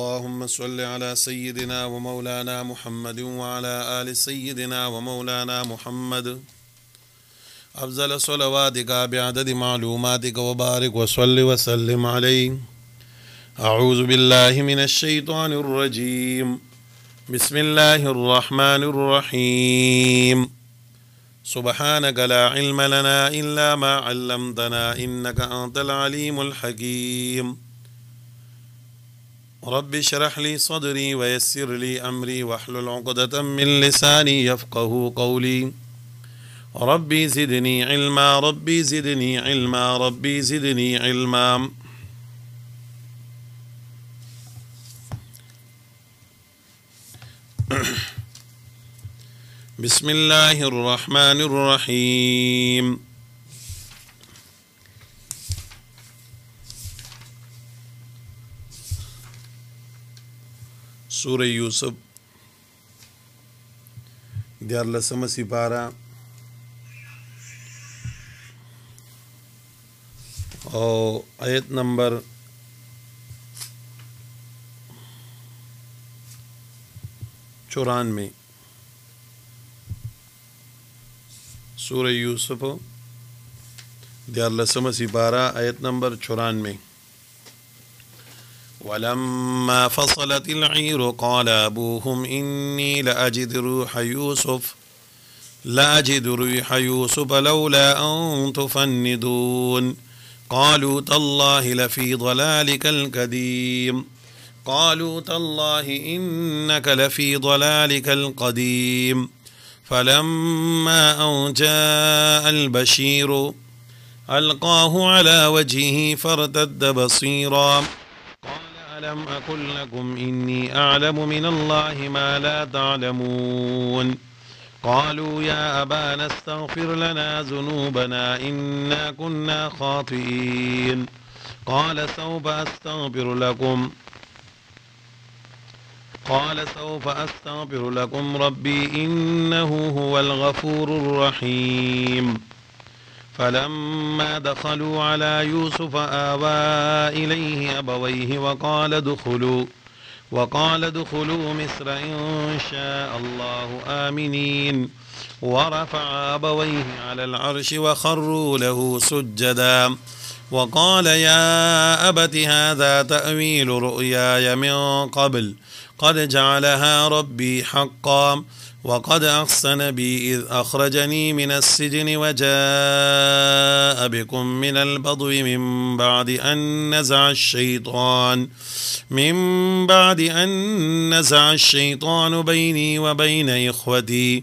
اللهم صل على سيدنا ومولانا محمد وعلى آل سيدنا ومولانا محمد أفضل صلواتك بعدد معلوماتك وبارك وصل وسلم عليه أعوذ بالله من الشيطان الرجيم بسم الله الرحمن الرحيم سبحانك لا علم لنا إلا ما علمتنا إنك أنت العليم الحكيم رب اشرح لي صدري ويسر لي أمري واحلل عقدة من لساني يفقه قولي ربي زدني علما ربي زدني علما ربي زدني علما بسم الله الرحمن الرحيم सूर यूसुफ दसम सिपारा और आयत नंबर चौरानवे सूर यूसुफ ग्यारहसम सिपारा आयत नंबर चौरानवे ولما فصلت العير قال أبوهم إني لأجد روح يوسف لأجد ريح يوسف لولا أن تفندون قالوا تالله لفي ضلالك القديم قالوا تالله إنك لفي ضلالك القديم فلما أن جاء البشير ألقاه على وجهه فارتد بصيراً ألم أقل لكم إني أعلم من الله ما لا تعلمون قالوا يا أبانا استغفر لنا ذنوبنا إنا كنا خاطئين قال سوف أستغفر لكم قال سوف أستغفر لكم ربي إنه هو الغفور الرحيم فلما دخلوا على يوسف آوى إليه أبويه وقال ادخلوا وقال ادخلوا مصر إن شاء الله آمنين ورفع أبويه على العرش وخروا له سجدا وقال يا أبت هذا تأويل رؤياي من قبل قد جعلها ربي حقا وقد أحسن بي إذ أخرجني من السجن وجاء بكم من البضو من بعد أن نزع الشيطان من بعد أن نزع الشيطان بيني وبين إخوتي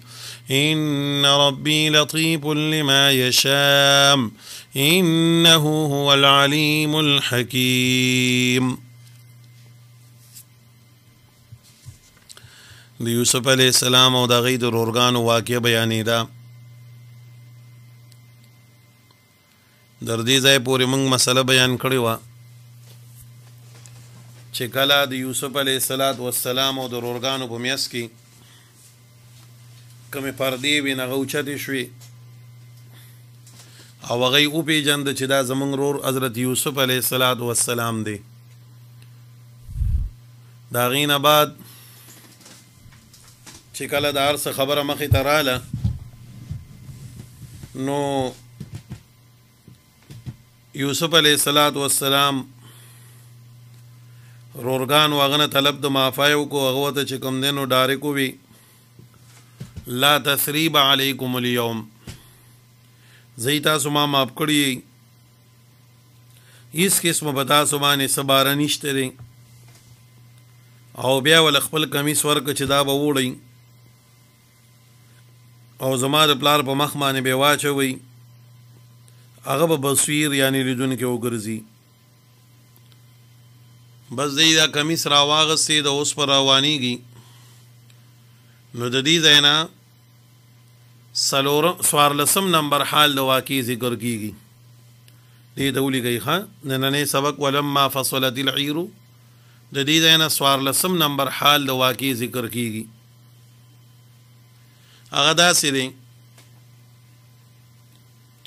إن ربي لطيف لما يشاء إنه هو العليم الحكيم د یوسف علی السلام او د غید رورګانو واقع بیانې ده در دې ځای پورې موږ مسله بیان کړې و چې کله د یوسف علی السلام او د رورګانو په میاس کې کومه پردې وینه غوچته شوې او هغه او پیجند چې دا زمونږ رور حضرت یوسف علیه السلام دی دا غین بعد چې کله د ارس خبره مخې ته رااله نو یوسف علیه الصلاۃ والسلام رورغان واغنه طلب د معافایو کو هغه ته چې کوم دینو ډاریکو وی لا تثریب علیکم اليوم زیتا سما معاف کړی اس قسم بتا سمانه سبار نشته او بیا ول خپل کمیس ورک چې دا به وړی او زما د پلار په مخ باندې به واچوي هغه به بصویر یعنی لیدونکو وګرځي بس دې دا کمیس را واغستې د اوس پر روانيږي نو د دې زینا سلور سوار لسم نمبر حال د واقعي ذکر کیږي دې دولی گئی ها نننې سبق ولما فصلت العير د دې زینا سوار لسم نمبر حال د واقعي ذکر کیږي هغه داسې دی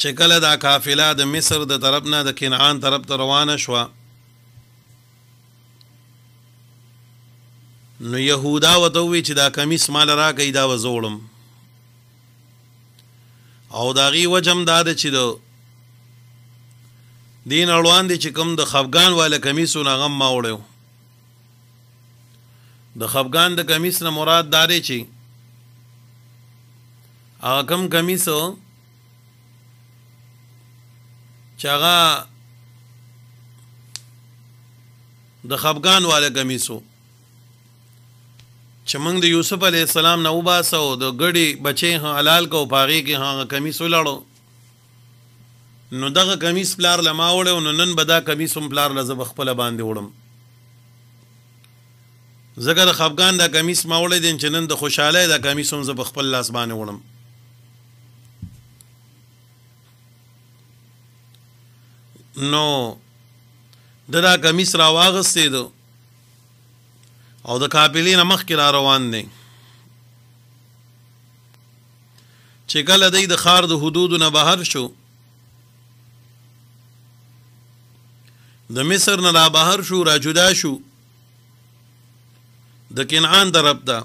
چې کله دا قافله د مصر د طرف نه د کنعان طرف ته روانه شوه نو يهودا وته وی چې دا کمیس مال راکې دا وزولم او داغي وجم داد چې دو دین اړوان دي چې کوم د خفغان والا کمیسو ناغم ما وړو د خفغان د کمیس نه مراد داري چې هغه کم کمی سو چې هغه د خفغان والے کمی سو چې موږ د یوسف علی السلام نه وباسو د ګړي بچې ها حلال کو پاغي کې ها کمیس ولاړو نو دغه کمیس پلار لما وړو نو نن بدا کمیس هم پلار لزب خپل باندې وړم زګر خفغان دا کمیس ما وړې دین چې نن د خوشاله دا کمیس هم زب خپل لاس باندې وړم نو ددا کمیس را واغستې دو او د کاپلې نمخ کې را روان دی چې کله دی د خار د حدودو نه بهر شو د مصر نه را بهر شو را جدا شو د کنعان طرف ته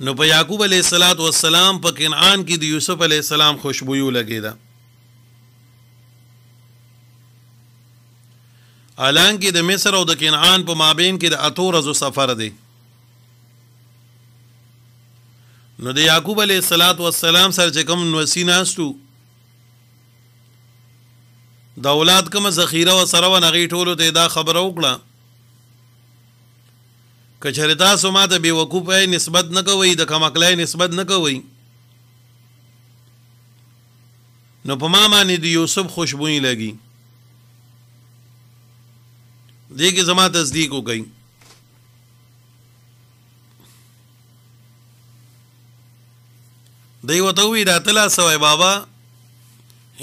نو په یعقوب علیه السلام په کنعان کې د یوسف علیه السلام خوشبویو لګیده الانکه د مصر او د کنعان په مابین کې د اتو ورځو سفر دی نو د یعقوب علیه الصلاۃ والسلام سره چې کوم نوسی ناستو د اولاد کوم ذخیره و سره و نغی ټولو ته دا خبره وکړه کچره تاسو ماته به وقوفه نسبت نه کوي د کمکلای نسبت نه کوي نو په ما باندې د یوسف خوشبوئی لګي دې کې زما تصدیق وکړي دی وته وی راتلا سوای بابا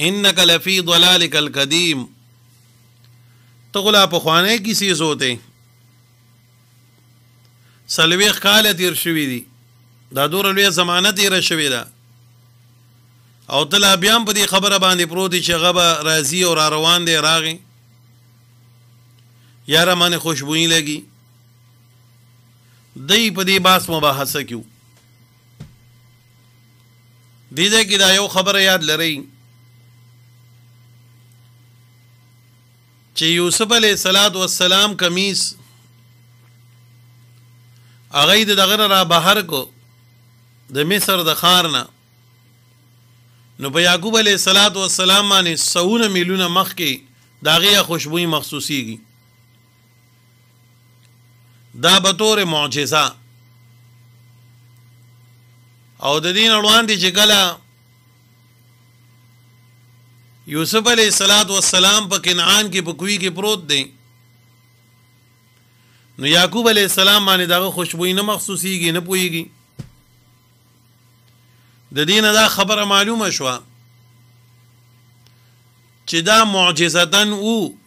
انک لفی ضلالک القدیم ته غلا په خوانه کې سیز ہوتے سلویخ کال تیر شوی دی دا دور لوی زمانه تیر شوی دا او تل بیا په دې خبره باندې پروت چې غبا راضی او را روان دی راغی یاره باندې خوشبوئی لګي دای په دې باس مباحثه کیو دې ځای کې دا یو خبره یاد لرئ چې یوسف علیه الصلاۃ والسلام کمیس هغه د دغه را بهر کو د مصر د خارنه نو په یعقوب علیه الصلاۃ والسلام باندې سونه میلونه مخ کې داغه خوشبوئی مخصوصیږي دا به طور معجزه او د دین اړوان دي چې کله یوسف علیه السلام په کنعان کې په کوی کې پروت دی نو یعقوب علیه السلام باندې دغه خوشبوئی نه مخصوصیږي نه پويږي د دین دا خبره معلومه شوه چې دا معجزتن او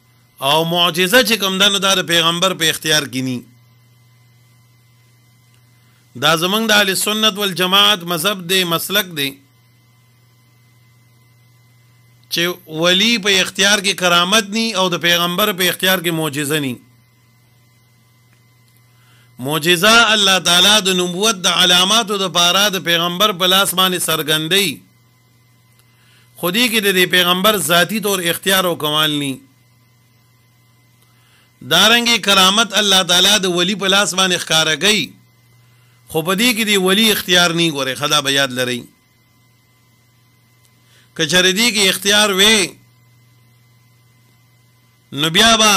او معجزه چې کوم دنه دا د پیغمبر په اختیار کې نه دا زمنګ د اهل سنت والجماعت مذهب دی مسلک دی چې ولی په اختیار کې کرامت ني او د پیغمبر په اختیار کې معجزه ني معجزه الله تعالی د نبوت د علامات او د پاره د پیغمبر په لاس باندې سرګندۍ خودی کې د پیغمبر ذاتی طور اختیار او کمال ني دارنګي کرامت الله تعالی د ولی په لاس باندې ښکارا گئی خو په دې کې دی ولی اختیار نه غوري خدا به یاد لري کچره دې کې اختیار وې نو بیا با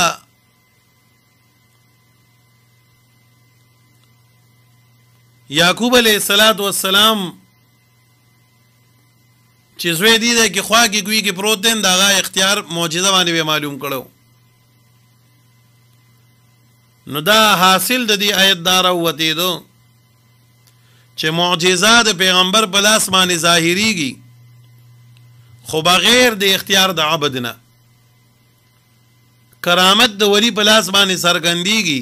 یعقوب علیہ الصلات والسلام چې زوی دی د کې خوا کې ګوي کې پروت دین داغه اختیار معجزه باندې به معلوم کړو نو دا حاصل د دې آیت دار او وتی دو چې معجزه د پیغمبر په لاس باندې ظاهریږي خو بغیر د اختیار د عبد نه کرامت د ولی په لاس باندې سرګندېږي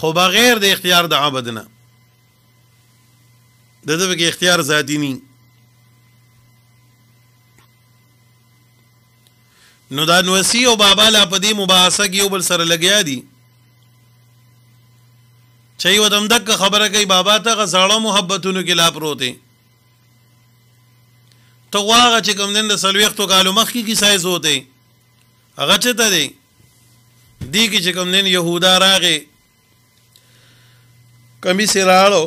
خو بغیر د اختیار د عبد نه د دې کې اختیار ذاتی نه نو دا نوسی او بابا لا په دې مباحثه کې یو بل سره لګیا دي شي و دم دک خبره کوي بابا ته غزاړه محبتونو کې لا پروته ته واغه چې کوم دین د سلويختو کالو مخ کې کی سایز ہوتے هغه چې ته دی دی کې چې کوم دین يهودا راغې کمی سراړو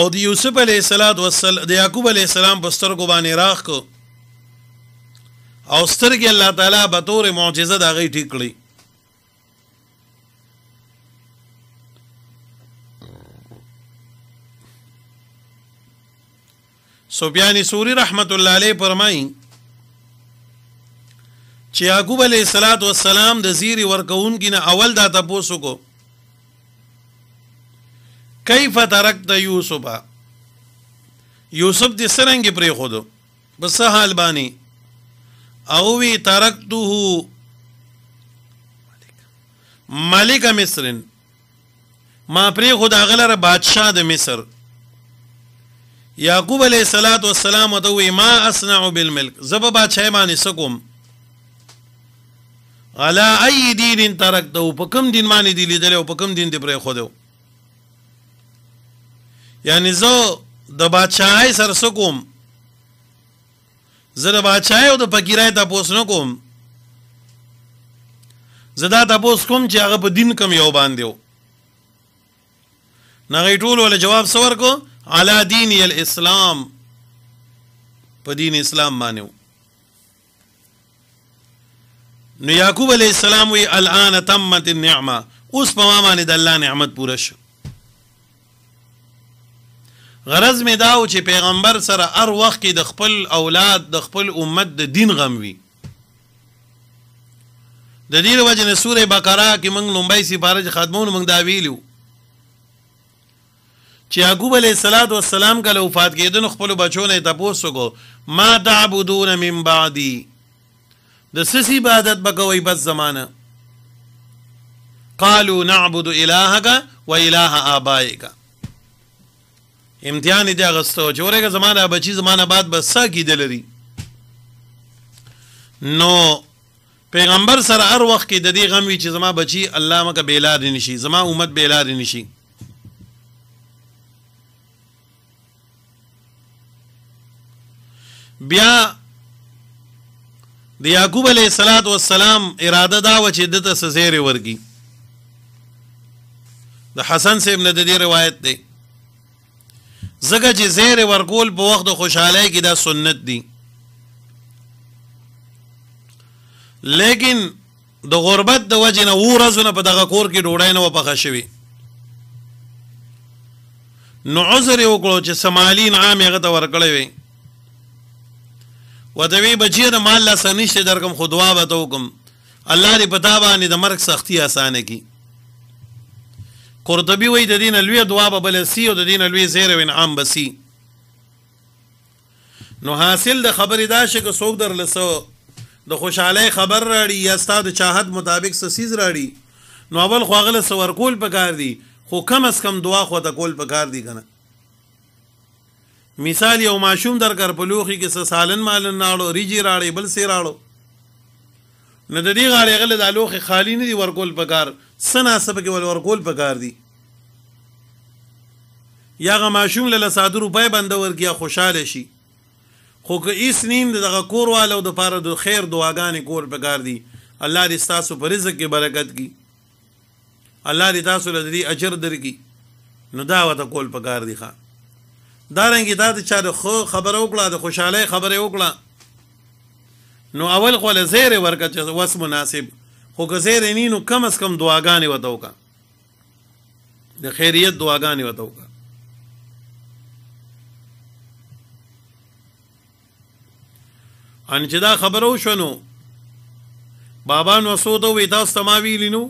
او د یوسف علیه السلام د یعقوب علیه السلام بستر کو باندې راخ کو او سترګې الله تعالی به تور معجزه دا غي ټیکړي سفیان سوری رحمت الله علیه فرمایي چې یعقوب علیه الصلاۃ والسلام د زیری ورکون کینه اول دا تاسو کو کیف ترکت یوسف یوسف د سرنګ پرې خودو بس حال بانی او وی ترکته ملک مصر ما پرې خدا غلره بادشاہ د مصر یعقوب علیہ الصلات والسلام دوی ما اصنع بالملک زب بادشاہ باندې سکم علا ای دین ترکته په کوم دین باندې دی لیدل او په کوم دین دی پرې خو دیو یعنی زه د بادشاہي سر سکم زه د بادشاہي او د فقیرای تاسو نه کوم زدا تاسو کوم چې هغه په دین کم یو باندې و نغې ټول ولا جواب سور کو علا دین الاسلام په دین اسلام باندې نو یعقوب علی السلام وی الان تمت النعمه اوس په ما باندې د الله نعمت پوره شو غرض می داو چې پیغمبر سره هر وخت کې د خپل اولاد د خپل امت د دین غم وی د دې وجه نه سوره بقره کې موږ لومبای سي بارج خاتمون موږ دا ویلو چې یعقوب علیه السلام کله وفات کېدنو خپل بچونه تاسو کو ما تعبدون من بعدي د سس عبادت بکوي بس زمانہ قالوا نعبد الهك واله ابائك امتحان دې غستو چې ورګه زمانہ بچي زمانہ بعد بس سا کېدل لري نو پیغمبر سره هر وخت کې د دې غم وی چې زما بچي الله مکه بیلاد نشي زما امت بیلاد نشي بیا د یعقوب علیه الصلاۃ والسلام اراده دا و چې دته سزیر ورګي د حسن سیب نه د دې روایت دی زګه چې زیر ورګول په وخت د خوشحالۍ کې دا سنت دی لیکن د غربت د وجې نه و ورځونه په دغه کور کې ډوډۍ نه و پخه شوي نو عذر یې وکړو چې سمالین عام یې هغه ته ورکړی وی وتوی بچی د مال لا سنشت درکم خو دعا به تو کوم الله دې پتا باندې د مرګ سختی اسانه کی قرطبي وای د دین الوی دعا به بل سی او د دین الوی زیر وین عام بسی نو حاصل د خبرې دا شي که څوک در لسو د خوشاله خبر راړي یا ستاسو د چاهت مطابق سسیز راړي نو اول خو غل سور کول پکار دی خو کم اس کم دعا خو ته کول پکار دی کنه مثال یو ماشوم درکر په لوخي کې سالن مالن ناړو ریجی راړې بل سي راړو نه د دې غاړې غل د لوخي خالی نه دی ورکول پکار سنا سب کې ول ورکول پکار دی یاغه ماشوم له 100 روپۍ بندور کیا خوشاله شي خو که ایس نیم دغه کور والو د پاره د خیر دعاګانې کول پکار دي الله دې تاسو پر رزق کې برکت کی الله دې تاسو له دې اجر درکې نو دا وته کول پکار دي ښا دارنګه دا د چا د خو خبره وکړه د خوشاله خبره وکړه نو اول خو له زیر ورکه چې وس مناسب خو که زیر نی نو کم از کم دعاګانې وته وکړه د خیریت دعاګانې وته وکړه ان چې دا خبره وشو نو بابا نو سوده وې تاسو ما ویلینو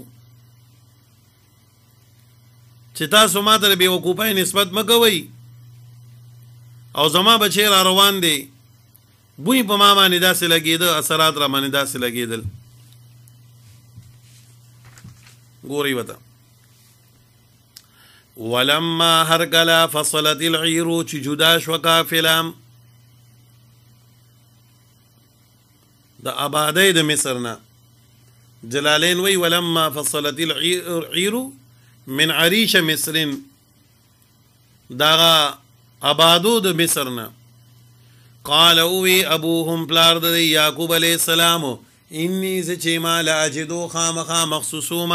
چې تاسو ما در به وقوفه نسبت مګوي او زما بچی را روان دی بوی په ما باندې داسې لګېده اثرات را باندې داسې لګېدل ګوري وته ولما هر کله فصلت العیر چې جدا شو قافله د آبادۍ د مصر نه جلالین وی ولما فصلت العیر من عریش مصر داغه آبادو د مصر نه قال او ابوهم پلار د یعقوب علی السلام انی ز چې ما لاجدو خامخا مخصوصوم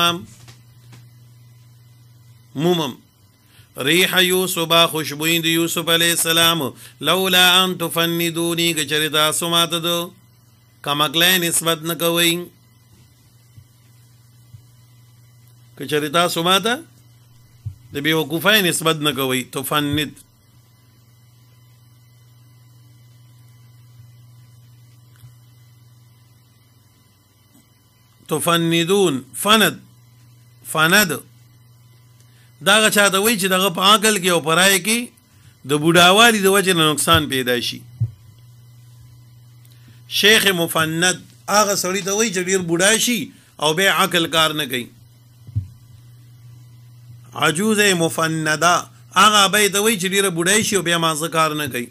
مومم ریح یوسف خوشبوین د یوسف علی السلام لولا ان تفندونی گچریدا سمات دو کمکلې نسبت نه کوي کچریدا سمات د بیوقوفای نسبت نه کوي تفند تفندون فند فند داغه چاته وای چې دغه په عقل کې او پرای کې د بوډاوالي د وجه نه نقصان پیدا شي شیخ مفند هغه سړی ته وای چې ډیر بوډا شي او به عقل کار نه کوي عجوز مفندا هغه به ته وای چې ډیر بوډا شي او به مازه کار نه کوي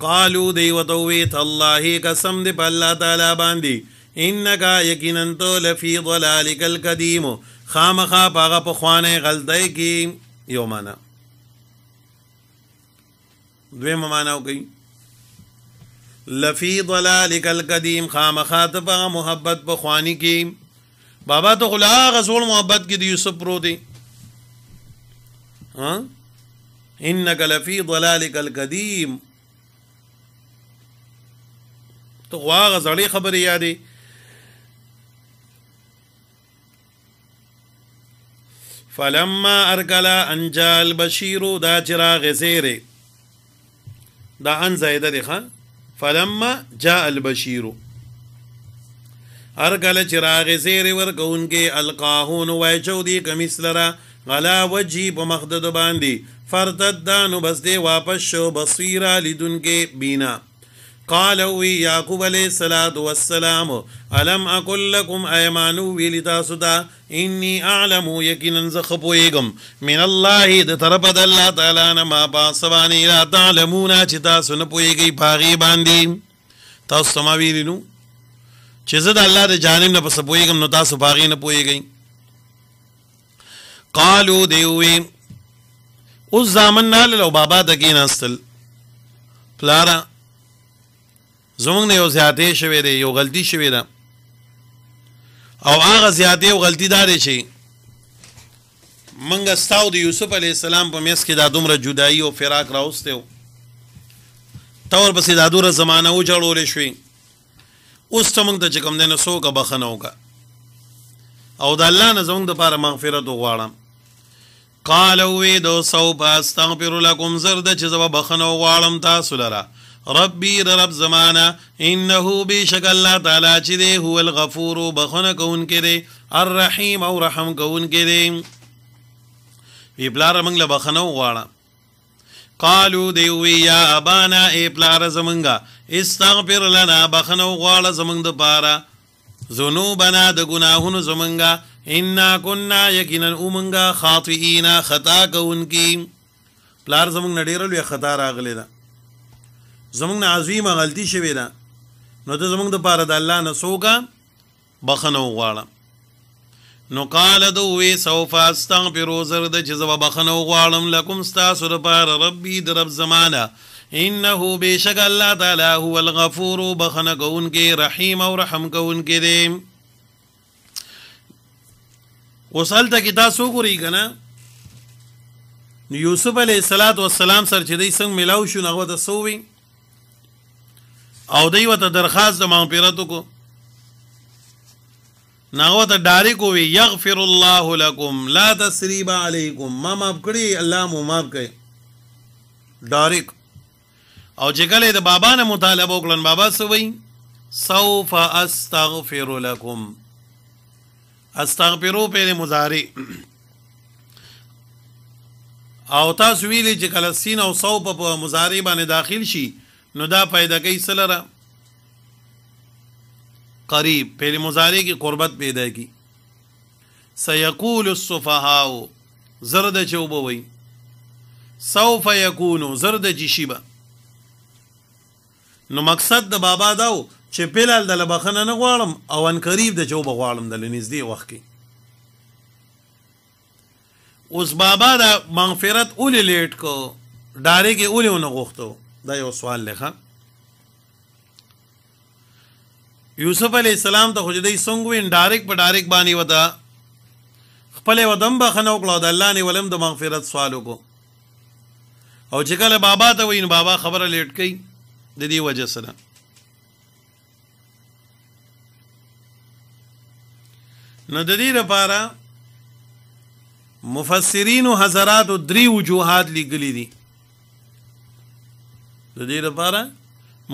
قالو دی وتویت الله قسم دی په الله تعالی باندې انکا یقینا تو لفی ضلالک القدیم خامخا پاغه په خوانه غلطی کی یو معنا دوی معنا وکي لفی ضلالک القدیم خامخا ته په محبت په خوانی کی بابا ته غلا غزول محبت کی دی یوسف پرو دی ها انک لفی ضلالک القدیم ته غوا غزړی خبر یادی فلما ارکلا انجال بشیر دا چراغ زیره دا ان زائده دی خان فلما جاء البشیر ارکل چراغ زیره ورکونکې القاهون وایچو دی کمیس لرا غلا وجهی په مخ د باندې فرتد دا نو بس دی واپس شو بصیره لیدونکې بینا قال وی یعقوب علیہ الصلات والسلام الم اقول لكم ايمانو وی لتا سدا انی اعلم یقینا زخبویگم من الله د طرف د الله تعالی نه ما پاسوانی لا تعلمون چې تاسو نه پویږي پاغي باندې تاسو سما ویلینو چې زه د الله د جانب نه پس پویګم نو تاسو پاغي نه پویږي قالو دیوی اوس زامن نه لو بابا دګیناستل پلارا زمونږ نه یو زیاتې شوې ده یو غلطي شوې ده او هغه زیاتې او غلطي دا دی چې منګه ستاو د یوسف علی السلام په میس کې دا دومره جدایی او فراق راوسته و تور پسې دا دوره زمانہ و جوړول شوې اوس ته موږ د چکم دینه سوګه بخنه وکا او د الله نه زمونږ د لپاره مغفرت وغواړم قالوا وی دو سو باستغفر لكم زرد چې زب بخنه وغواړم تاسو لره ربي رب زمانه انه بشک الله تعالی چې دی هو الغفور بخنه کون کړي الرحیم او رحم کون کړي وی بلار موږ له بخنه وغواړه قالو دیوی یا ابانا ای پلار زمنګا استغفر لنا بخنه وغواړه زمنګ د پاره ذنوبنا د گناهونو زمنګا ان كنا یقینا اومنګا خاطئینا خطا کونکي پلار زمنګ نډیرل وی خطا راغلی ده زمونږ نه عظیمه غلطي شوې ده نو ته زمونږ د پاره د الله نه سوګه بخنه وغواړه نو قال دو وی سوف استغفر زر د چې زو بخنه وغواړم لکم استاسو د پاره ربي د رب زمانه انه بشک الله تعالی هو الغفور بخنه کون کې رحیم او رحم کون کې دی وصل ته کې تاسو ګوري کنه یوسف علیه السلام سره چې دای څنګه ملاو شو نو د سووی او دوی وته درخواست د مغفرت کو ناغه ته ډاری کو وی یغفر الله لكم لا تسریب علیکم ما معاف کړی الله مو معاف کړي ډاریک او چې کله د بابا نه مطالبه وکړن بابا سوي سوف استغفر لكم استغفروا په مضارع او تاسو ویلي چې کله سین او سوف په مضارع باندې داخل شي نو دا پیدا کوي سلره قریب فعل مضارع کی قربت پیدا کی سيقول السفهاء زرد چوبوي سوف يكون زرد جشيبا نو مقصد د بابا داو چې پیلال د لبخنه نه غواړم او ان قریب د چوب غواړم د لنږدې وخت کې اوس بابا د مغفرت اول لیټ کو ډارې کې اول نه غوښتو دا یو سوال لخه یوسف علی السلام ته خجدې څنګه وین ډایرک په ډایرک باندې ودا خپل ودم به خنو کړو د الله نه ولم د مغفرت سوال وکړو او چې کله بابا ته وین بابا خبره لیټ کئ د دې وجه سره نو د دې لپاره مفسرین حضرات درې وجوهات لګلې دي د دې لپاره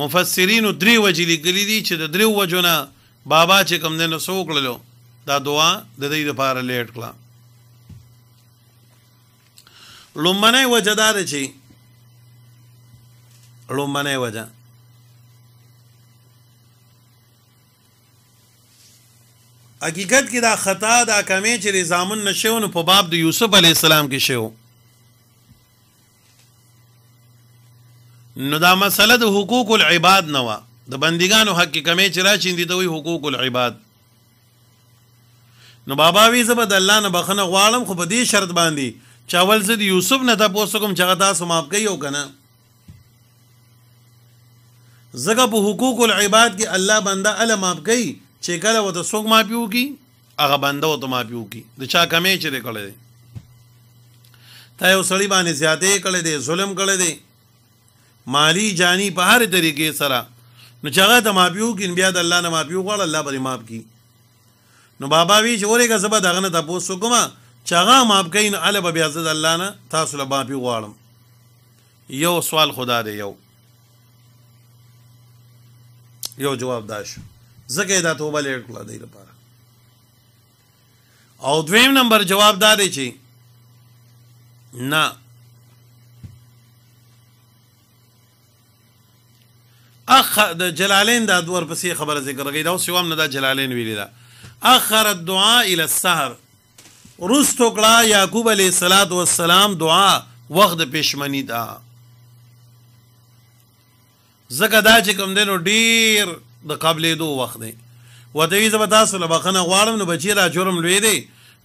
مفسرین درې وجې لیکلي دي چې د درې وجو نه بابا چې کم نه سو کړلو دا دعا د دې لپاره لیټ کړه لومنه وجه دار چی لومنه وجه حقیقت کې دا خطا دا کمی چې زامن نشو نو په باب د یوسف علی السلام کې شو نو دا مسله د حقوق العباد نه و د بندګانو حق کمې چې راشي دي دوی حقوق العباد نو بابا وی زبر د الله نه بخنه غواړم خو په دې شرط باندې چاول زد یوسف نه ته پوسو کوم چې تاسو معاف کیو کنه زګه په حقوق العباد کې الله بنده ال معاف کوي چې کله و ته څوک معافیو کی هغه بنده و ته معافیو کی د چا کمې چې کړي تا یو سړی باندې زیاتې کړي دي ظلم کړي دي مالی جانی په هر طریقې سره نو چې هغه د مافیو کین بیا د الله نه مافیو غواړ الله به ماف کی نو بابا وی چې اورېګه زبا دغه نه تاسو کومه چې هغه ماف کین ال به بیا زد الله نه تاسو له مافیو غواړم یو سوال خدا دی یو یو جواب داش زکه دا توبه لیټ کړه دی لپاره او دویم نمبر جواب دا دی چې نه اخ د جلالین د ادور پسې خبره ذکر کړي دا اوس یو نه د جلالین ویل دا اخر الدعاء الى السحر رستو کړه یعقوب علیه الصلاۃ والسلام دعا وخت پښمنی دا زګه دا چې کوم دینو ډیر د قبلې دو وخت دی ودوی زب تاسو له بخنه غواړم نو بچی را جرم لوی دی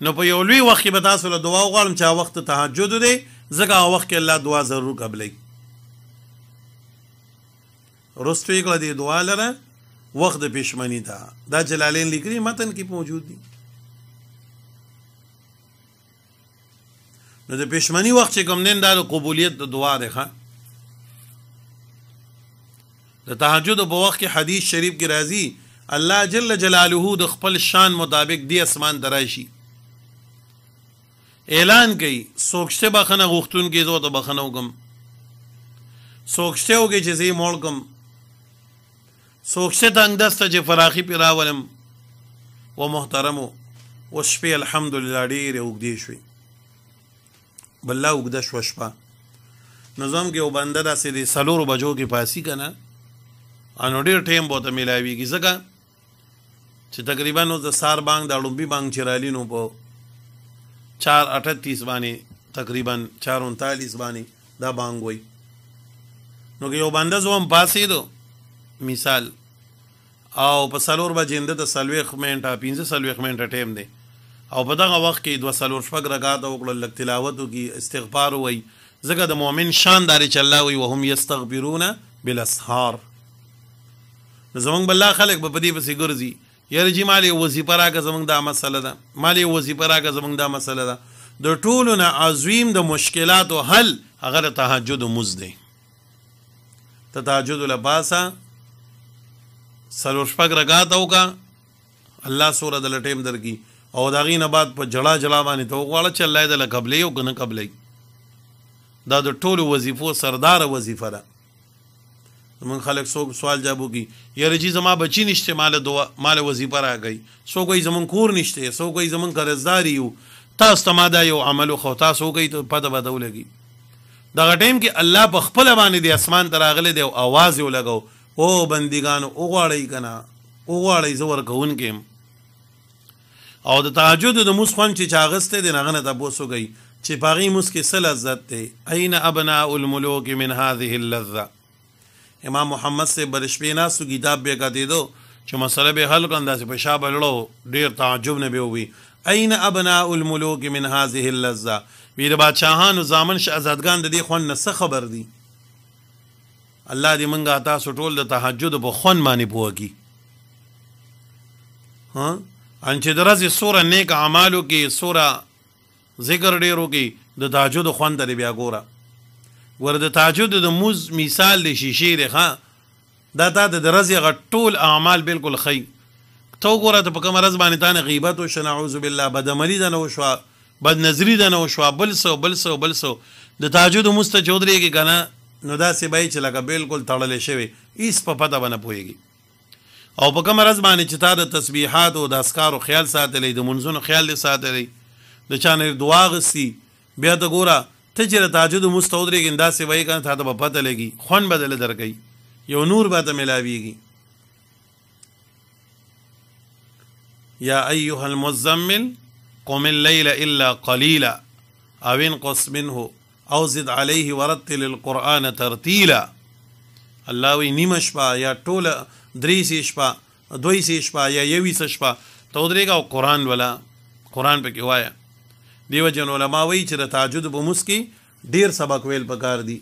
نو په یو لوی وخت به تاسو له دعا غواړم چې وخت تهجد دی زګه وخت کې الله دعا ضرور قبلې رستو یې کړه دې دعا لره وخت د پښمنی دا د جلالین لیکري متن کې موجود دي نو د پښمنی وخت چې کوم نن د قبولیت د دعا ده د تهجد په وخت کې حدیث شریف کې راځي الله جل جلاله د خپل شان مطابق دی اسمان درایشي اعلان کوي سوکشته بخنه غوښتون کې زو ته بخنه وکم سوکشته وګي چې زی مول کم سوکشه تنگ دسته چې فراخي پې راولم و محترمو اوس شپې الحمدلله ډېرې اوږدې شوې بله اوږده شوه شپه نظام کې یو بنده داسې د څلورو بجو کې پاسي که نه نو ډېر ټایم به ورته میلاویږي ځکه چې تقریبا اوس د سار بانګ د اړومبي بانګ چې رالي نو په چار اټتیس باندې تقریبا چار انتالیس باندې دا بانګ وایي نو که یو بنده زه هم پاسېدو مثال او په سلور بجې د سلويخ منټه 15 سلويخ منټه ټیم دی او په دغه وخت کې دوه سلور شپږ رکعات او کله لک تلاوت او کې استغفار وای زګه د مؤمن شان داري چې الله وي وهم یستغفرون بالاسحار زمونږ بل خلک په دې پسې ګرځي یره جی مالی وظیفه راګه زمونږ دا مسله ده مالی وظیفه راګه زمونږ دا مسله ده د ټولو نه عظیم د مشکلات او حل هغه تهجد مزد ته تهجد لباسه سلور شپږ رکعات اوکا الله سوره د لټیم درکې او داغې نه بعد په جړه جړه باندې ته وغواړه چې الله دې له قبلې او کنه قبلې دا د ټولو وظیفو سردار وظیفه ده من خلک څوک سوال جواب کی یاره جی زما بچی نشته مال دوا مال وظیفه راغی سو کوئی زمون کور نشته سو کوئی زمون قرضدار یو تاسو ته ما دا یو عمل خو تاسو کوي ته پته بدولږي دا ټیم کې الله په خپل باندې د اسمان تراغله دی او आवाज یو لګاو او بندگانو وګواړی کنه وګواړی زور کوون کې او د تهجد د مسخون چې چاغسته د نغنه د بوسو گئی چې پاغي مس کې سل عزت ته اين ابناء الملوک من هذه اللذه امام محمد سے برشپینا سو کتاب به کا دي دو چې مسله به حل کنده چې پښاب لړو ډیر تعجب نه به وي اين ابناء الملوك من هذه اللذه ویر بادشاهانو زامن شهزادګان د دې خوان نه خبر دي الله دې مونږه تاسو ټول د تهجد په خون باندې پوږي ها ان چې درځي سوره نیک اعمالو کې سوره ذکر ډیرو کې د تهجد خون ته بیا ګوره ور د تهجد د موز مثال د شیشه دی ها دا تا د درځي غټول اعمال بالکل خی تو ګوره ته په کوم رز باندې تانه غیبت او شنعوذ بالله بدمری ده نو شو بد نظری ده نو شو بل سو بل سو بل سو د تهجد مست چودري کې کنه نو دا سی بای چې لکه بالکل تړلې شوی ایس په پته باندې پويږي او په کوم راز باندې چې تا د تسبیحات او د اسکارو خیال ساتلې د منځونو خیال دې ساتلې د چانې دعا غسي بیا د ګوره ته چې تاجد مستودري ګندا سی وای کنه ته په پته لګي خون بدل درګي یو نور به ته ملاويږي یا ایها المزمل قم الليل الا قليلا او انقص منه او زد علیه ورتل القرآن ترتیلا الله وی نیمه شپه یا ټوله درې سې شپه دوی سې شپه یا یوي سې شپه ته ودرېږه او قرآن ولا قرآن پکې وایه دیو جن علما وی چې د تهجد په مسکی ډیر سبق ویل پکار دی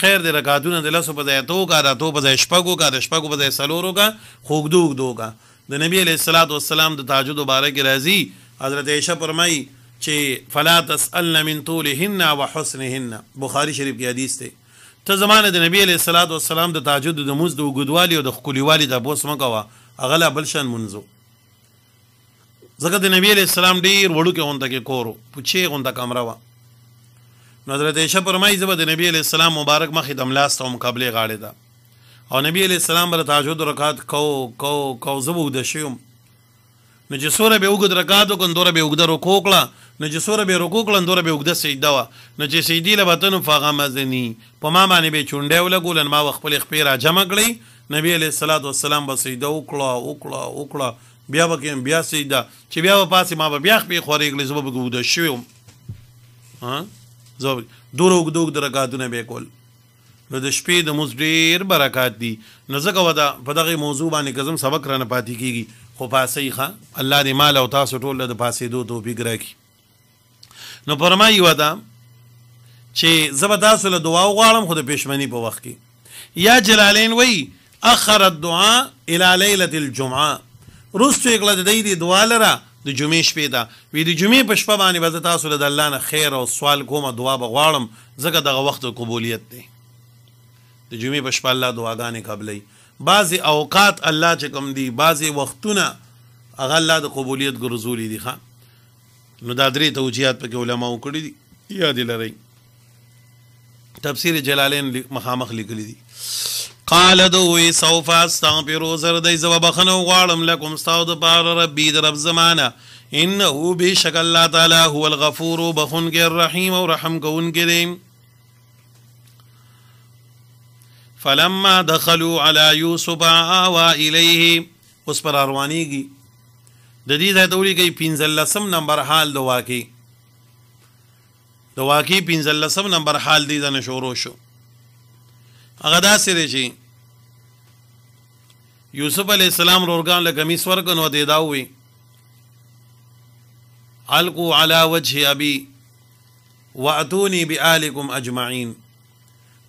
خیر د رکعاتونو د لاسو په ځای تو کا د تو په ځای شپګو کا د شپګو په ځای سلورو کا خوګدو دوګا د نبی علیہ الصلوۃ والسلام د تهجد مبارک راځي حضرت عائشہ فرمایي چې فلا تسالن من طولهن وحسنهن بخاری شریف کې حدیث دی ته زمانه د نبی علیہ الصلوۃ والسلام د تهجد د موز د غدوالی او د خکولیوالی د بوس مکوا اغلا بلشن منزو زکه د نبی علیہ السلام ډیر وړو کې اونته کې کورو پوښي اونته کمره وا حضرت عائشہ فرمایي زبر د نبی علیہ السلام مبارک مخې د املاس ته مقابله غاړه ده او نبی علیہ السلام بر تهجد رکعات کو کو کو زبو د شیوم نو چې سوره به وګد رکعات وکندوره به وګد رکوکړه نه چې سوره به رکوع کړن دوره به وګد سجده وا نه چې سجدي لبتن فغه مزني په ما باندې به چونډه ولګولن ما خپل خپې را جمع کړی نبی علیہ الصلوۃ والسلام به سجده وکړه وکړه وکړه بیا به بیا سجده چې بیا په پاسه ما به بیا خپې خورې کړې زوب وګد شوم ها زوب دوره وګد وګد رکعاتونه به کول نو د شپې د موز ډیر برکات دي نو ځکه ودا په دغه موضوع باندې کزم سبق رانه پاتې کیږي خو پاسې ښه الله دې مال او تاسو ټول د پاسې دوه توفیق راکړي نو پرمایي ودا چې زبدا سره دعا وغواړم خو د پښمنۍ په وخت کې یا جلالین وی اخر الدعاء الى ليله الجمعه رستو یکله د دې دعا لره د جمعې شپې دا وی د جمعې په شپه باندې به تاسو له الله نه خیر او سوال کوم دعا بغواړم زګه دغه وخت قبولیت دی د جمعې په شپه الله دعاګانې قبلې بعضی اوقات الله چې کوم دی بعضی وختونه هغه الله د قبولیت ګرځولې دي خان نو دا درې توجیهات په کې علماو کړی دي یاد لرئ تفسیر جلالین مخامخ لیکلی دي قال دوی سوف استغفر زر دی زو بخنو غواړم لکم استاو د بار ربی د رب زمانہ انه بشک الله تعالی هو الغفور بخون کې الرحیم او رحم کون کې فلما دخلوا على يوسف آوى إليه اس پر روانيږي د دې ځای ته ولیکئ پنځلسم نمبر حال د واقع د واقع پنځلسم نمبر حال دې ځنه شروع شو هغه داسې دی چې یوسف علی السلام رورګان له کمیس ورکنو دی دا وی القوا على وجه ابي واتوني بالكم اجمعين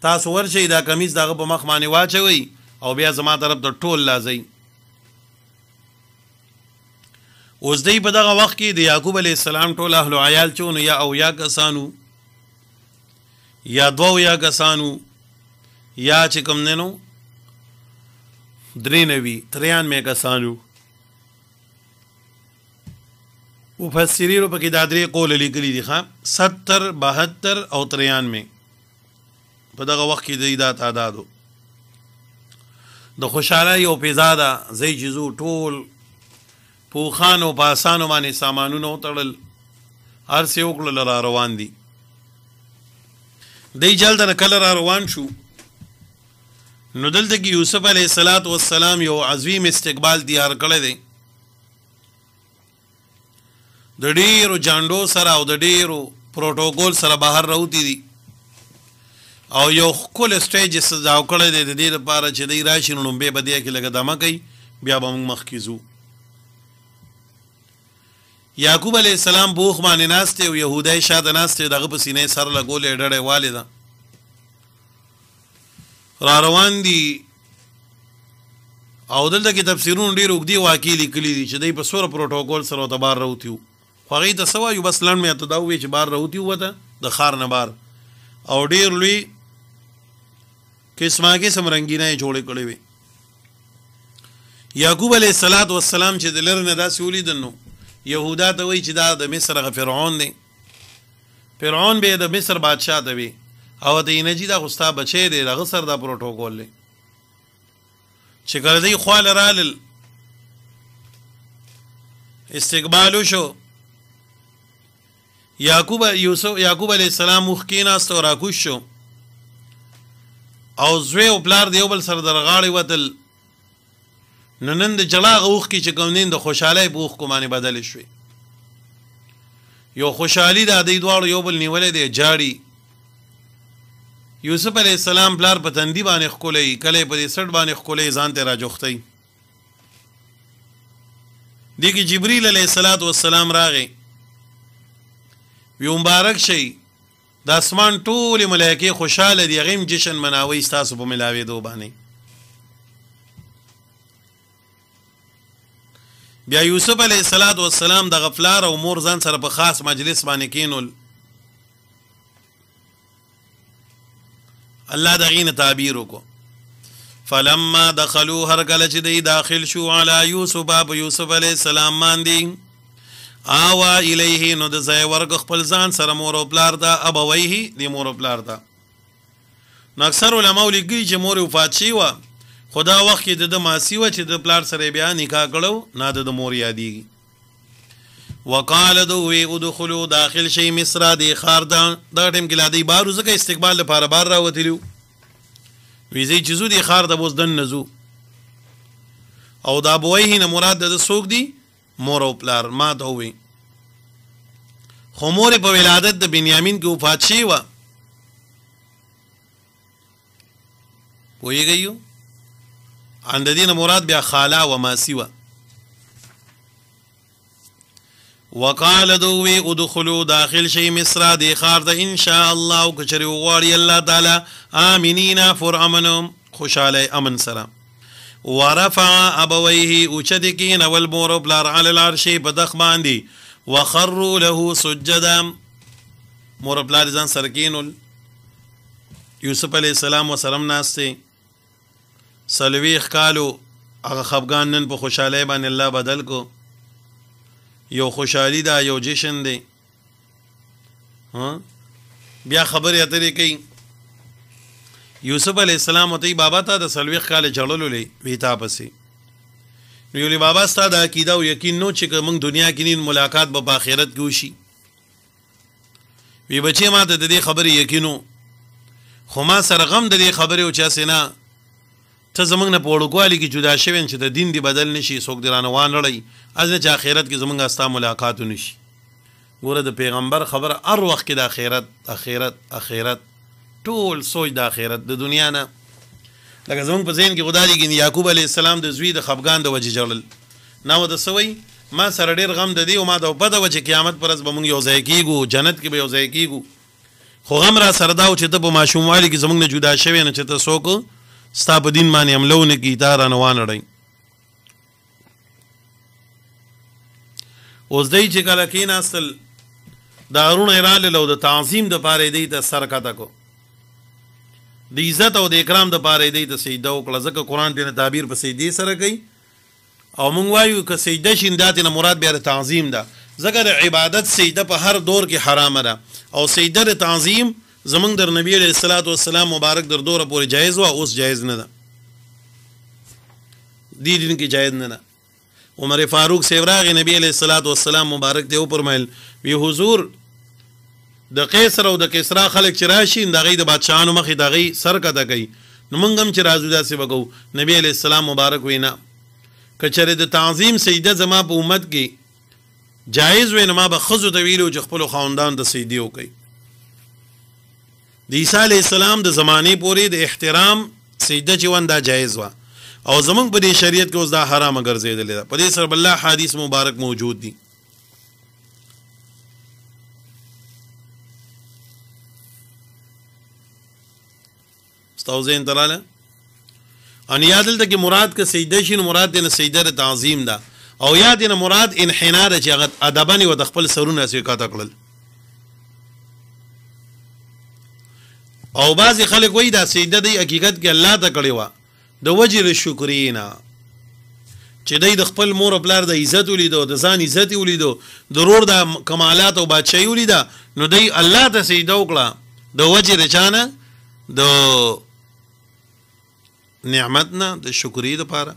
تاسو ورشي دا کمیس دغه په مخ باندې واچوي او بیا زما طرف ته ټول لازم اوس دی په دغه وخت کې د یعقوب علی السلام ټول اهل عیال چون یا او یا کسانو یا دوو یا کسانو یا چې کوم نه نو درې نوي 93 کسانو مفسرینو پکې دا درې قول لیکلي دي ښا 70 72 او 93 په دغه وخت کې د دا تعدادو د خوشاله او پیزاده زې جزو ټول پوخانو پاسانو باندې سامانونه وتړل هر څه وکړل را روان دي دی جلد نه کله را روان شو نو دلته کې یوسف علیه الصلاۃ والسلام یو عظیم استقبال تیار کړی دی د ډیرو جانډو سره او د ډیرو پروتوکول سره بهر راوتی دي او یو خپل سټیج سزا وکړی دی د دې لپاره چې دی راشي نو به بدیا کې لګدامه کوي بیا به موږ مخکې ځو یعقوب علی السلام بوخ باندې ناست او يهودای شاده ناست دغه په سینې سر لګولې ډړې والده را روان دي او دلته کې تفسیرونه ډیر وګدي واقعي لیکلي دي چې دای په سور پروتوکول سره ته بار راوتیو خو غي د سوا یو بس لړ مې ته دا وې چې بار راوتیو وته د خار نه بار او ډیر لوی قسمه قسم رنگینه جوړې کړې وي یعقوب علیه السلام چې دلر نه داسې ولیدل نو يهودا ته وای چې دا د مصر غ فرعون دی فرعون به د مصر بادشاه ته وي او د انرژي دا غستا بچي دی د غسر دا پروتوکول دی چې کله دی خواله رالل استقبال شو یعقوب یوسف یعقوب علی السلام مخکینا ستو راکوش شو او زوی او بلار دیوبل سر درغاړي وتل نو نن د جلا غوخ کې چې کوم د خوشاله بوخ کومانه بدل شوي یو خوشحالي د دې دواړو یو بل نیولې دی جاړي یوسف علی السلام بلار په تندی باندې خولې کله په دې سړ باندې خولې ځان ته راجوختي دیګ جبرئیل علی السلام راغی وی مبارک شي د اسمان ټول ملایکه خوشاله دي غیم جشن مناوي تاسو په ملاوي دوه باندې بیا یوسف علیه السلام د غفلار او مور ځان سره په خاص مجلس باندې کینول الله دغې نه تعبیر وکړو فلما دخلوا هر کله چې دی داخل شو علی یوسف اب یوسف علیه السلام باندې آوا الیه نو د ځای ورګ خپل ځان سره مور او پلار ته ابویه دی مور او پلار ته نو اکثر علما ولیکي چې مور وفات شي وه خدا وخت کې د ماسی و چې د پلار سره بیا نکاح کړو نه د مور یادېږي وقال دو وی ادخلوا داخل شي مصر دی خار دا دا ټیم کې لادی بارو زکه استقبال لپاره بار راوتلو ویزې چې زو دی خار د بوز دن نزو او دا بوایه نه مراد د سوق دی مور او پلار ما ته وی خو مور په ولادت د بنیامین کې وفات شي و پوېږئ عن د دینه مراد بیا خالا و ما سیوا وقال دوی ادخلوا داخل شي مصر د خار د ان شاء الله کچری وغواړي الله تعالی امنینا فر امنهم خوشاله امن سره ورفع ابويه اوچدکین والمور بلار على العرش بدخ باندې وخروا له سجدا مور بلار ځان سرکینول یوسف علی السلام و سلام ناسته سلويخ کالو هغه خفغان نن په خوشاله باندې الله بدل کو یو خوشحالي دا یو جشن دی ها بیا خبره اترې کوي یوسف علی السلام ته بابا ته د سلويخ کال جړلو لې ویتا پسې نو یو بابا ستاسو د عقیده او یقین نو چې موږ دنیا کې نن ملاقات به باخرت کې وشي وی بچی ما ته د دې خبرې یقینو خو ما سره غم د دې خبرې او چا سینا ته زمونږ نه په وړوکوالي کې جدا شوین چې د دین دی بدل نشي څوک دی رانوان لړی از نه چې آخرت کې زمونږ استا ملاقات نشي ګوره د پیغمبر خبر هر وخت کې د آخرت آخرت آخرت ټول سوچ د آخرت د دنیا نه لکه زمونږ په ذهن کې خدای دی کې یعقوب علی السلام د زوی د خفقان د وجه جړل نو د سوي ما سره ډیر غم د دی او ما د په د وجه قیامت پرز به مونږ یو ځای کیګو جنت کې به یو ځای کیګو خو غم را سره دا چې ته په ماشوموالي کې زمونږ نه جدا شوی نه چې ته څوک ستا په دین باندې حمله ونه کړي تا رانه وانړئ اوس دی چې کله کېناستل دا ارونه یې راغلل او د تعظیم دپاره یې دوی ته سر کته کو د عزت او د اکرام دپاره یې دوی ته سجده وکړه ځکه قرآن تېنه تعبیر په سجدې سره کوي او موږ وایو که سجده شي دا تېنه مراد بیا د تعظیم ده ځکه د عبادت سجده په هر دور کې حرامه ده او سجده د تعظیم زمنګ در نبی علیہ الصلوۃ والسلام مبارک در دوره پورې جایز وا اوس جایز نه ده دی دین کې جایز نه ده عمر فاروق سیوراغ نبی علیہ الصلوۃ والسلام مبارک دی پرمایل وی حضور د قیصر او د کسرا خلک چې راشي دغه د بادشاہانو مخې دغه سر کده کوي نو موږ هم چې راځو داسې وکړو نبی علیہ السلام مبارک وینا کچره د تعظیم سیده زما په امت کې جایز وینم ما به خزو د ویلو چې خپل خاندان د سیدی وکړي د عیسی علی السلام د زمانه پورې د احترام سجده چې وندا جایز و او زمونږ په دې شریعت کې اوس دا حرام ګرځیدل ده په دې سره الله حدیث مبارک موجود دي استوزین تراله ان یادل ته کې مراد کې سجده شین مراد دې نه سجده تعظیم ده او یاد نه مراد انحنار چې هغه ادبانی و د خپل سرونه سوي کاته کړل او بعضی خلک وای دا سجده د حقیقت کې الله ته کړی و د وجه د شکرینا چې دای د خپل مور او پلار د عزت ولیدو د ځان عزت ولیدو د رور د کمالات او بادشاہي ولیدا نو دای الله ته سجده وکړه د وجه رچانه د نعمتنا د شکرې لپاره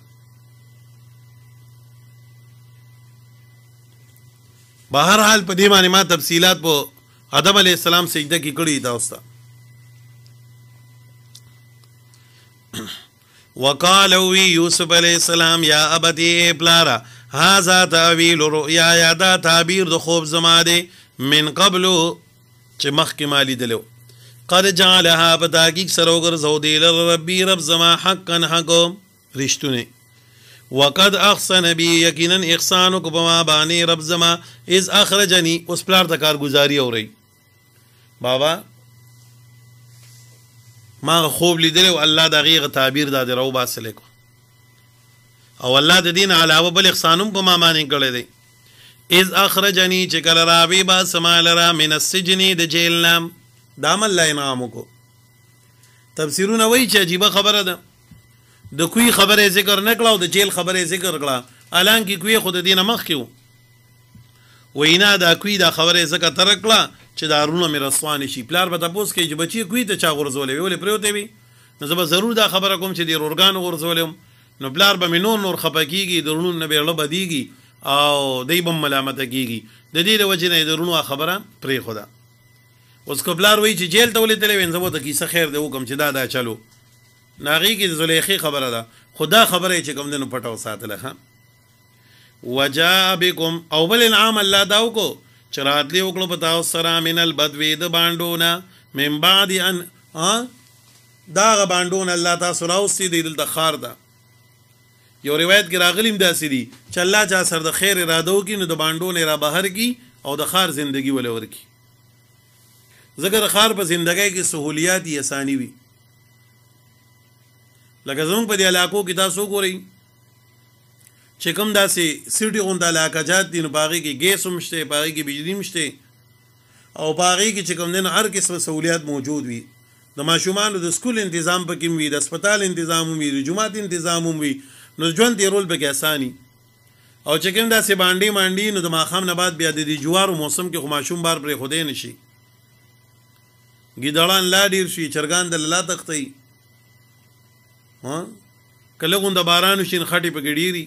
بهر حال په دې باندې ما تفصيلات په ادم علی السلام سجده کې کړی دا اوسه وقالو یوسف علی السلام یا ابتی پلارا هاذا تعویل رؤیا یا دا تعبیر د خوب زما دی من قبل چې مخکې مالی دلو قد جعلها بتاقیق سروگر زودی لربی رب زما حقا حقو رشتونه وقد احسن بی یقینا احسان کو بما بانی رب زما اذ اخرجنی اس پلار تکار گزاری اوري بابا ما خوب لیدل او الله دا غیغه تعبیر دا درو باسل کو او الله د دین علاوه بل احسانوم په ما باندې کړی دی اذ اخرجنی چې کله راوی با سمال را من السجن د جیل نام دام الله انعام کو تفسیرونه وایي چې عجیب خبره ده د کوی خبره ذکر نکړه او د جیل خبره ذکر کړه الان کې کوی خود دینه مخ کیو وینا دا کوی دا خبره ذکر ترکړه چې دا رونه مې رسوان شي پلار به تاسو کې چې بچي کوی ته چا غرزولې ویلې پروتې وي نو زه به ضرور دا خبره کوم چې د رورګان غرزولم نو پلار به مې نور نور خپکیږي درونو نه به لړ بدیږي او دای بم ملامت کیږي د دې د وجې نه درونو خبره پری خدا اوس کو پلار وای چې جیل ته ولې تلې وینځو ته کیسه خیر دی وکم چې دا دا چلو ناغي کې زلیخي خبره ده خدا خبره چې کوم دنو پټو ساتله ها وجا بكم او بل انعام الله داو کو چې راتلی وکړو په تاسو سره من البدوی د بانډونه من بعد ان داغه بانډونه الله تاسو راوستي دی دلته خار ده یو روایت کې راغلیم داسې دي چې الله چا سر د خیر اراده وکړي نو د بانډونه را بهر کی او د خار زندگی ول ورکی زګر خار په زندګۍ کې سہولیات یې اسانی وي لکه زموږ په دې علاقو کې تاسو ګورئ چې کوم داسې سیټي غونډه علاقه جات دي نو باغې کې ګیس هم شته باغې کې بجلی هم شته او باغې کې چې کوم دین هر قسم سہولیات موجود وي د ماشومان د سکول تنظیم پکې وي د هسپتال تنظیم وي د جمعات تنظیم وي نو ژوند دی رول بګه اساني او چې کوم داسې باندې باندې نو د ماخام نه بعد بیا د جوارو موسم کې خماشوم بار پر خوده نشي ګیدړان لا ډیر شي چرګان د لا تختې ها کله غوند باران شین خټي په ګډيري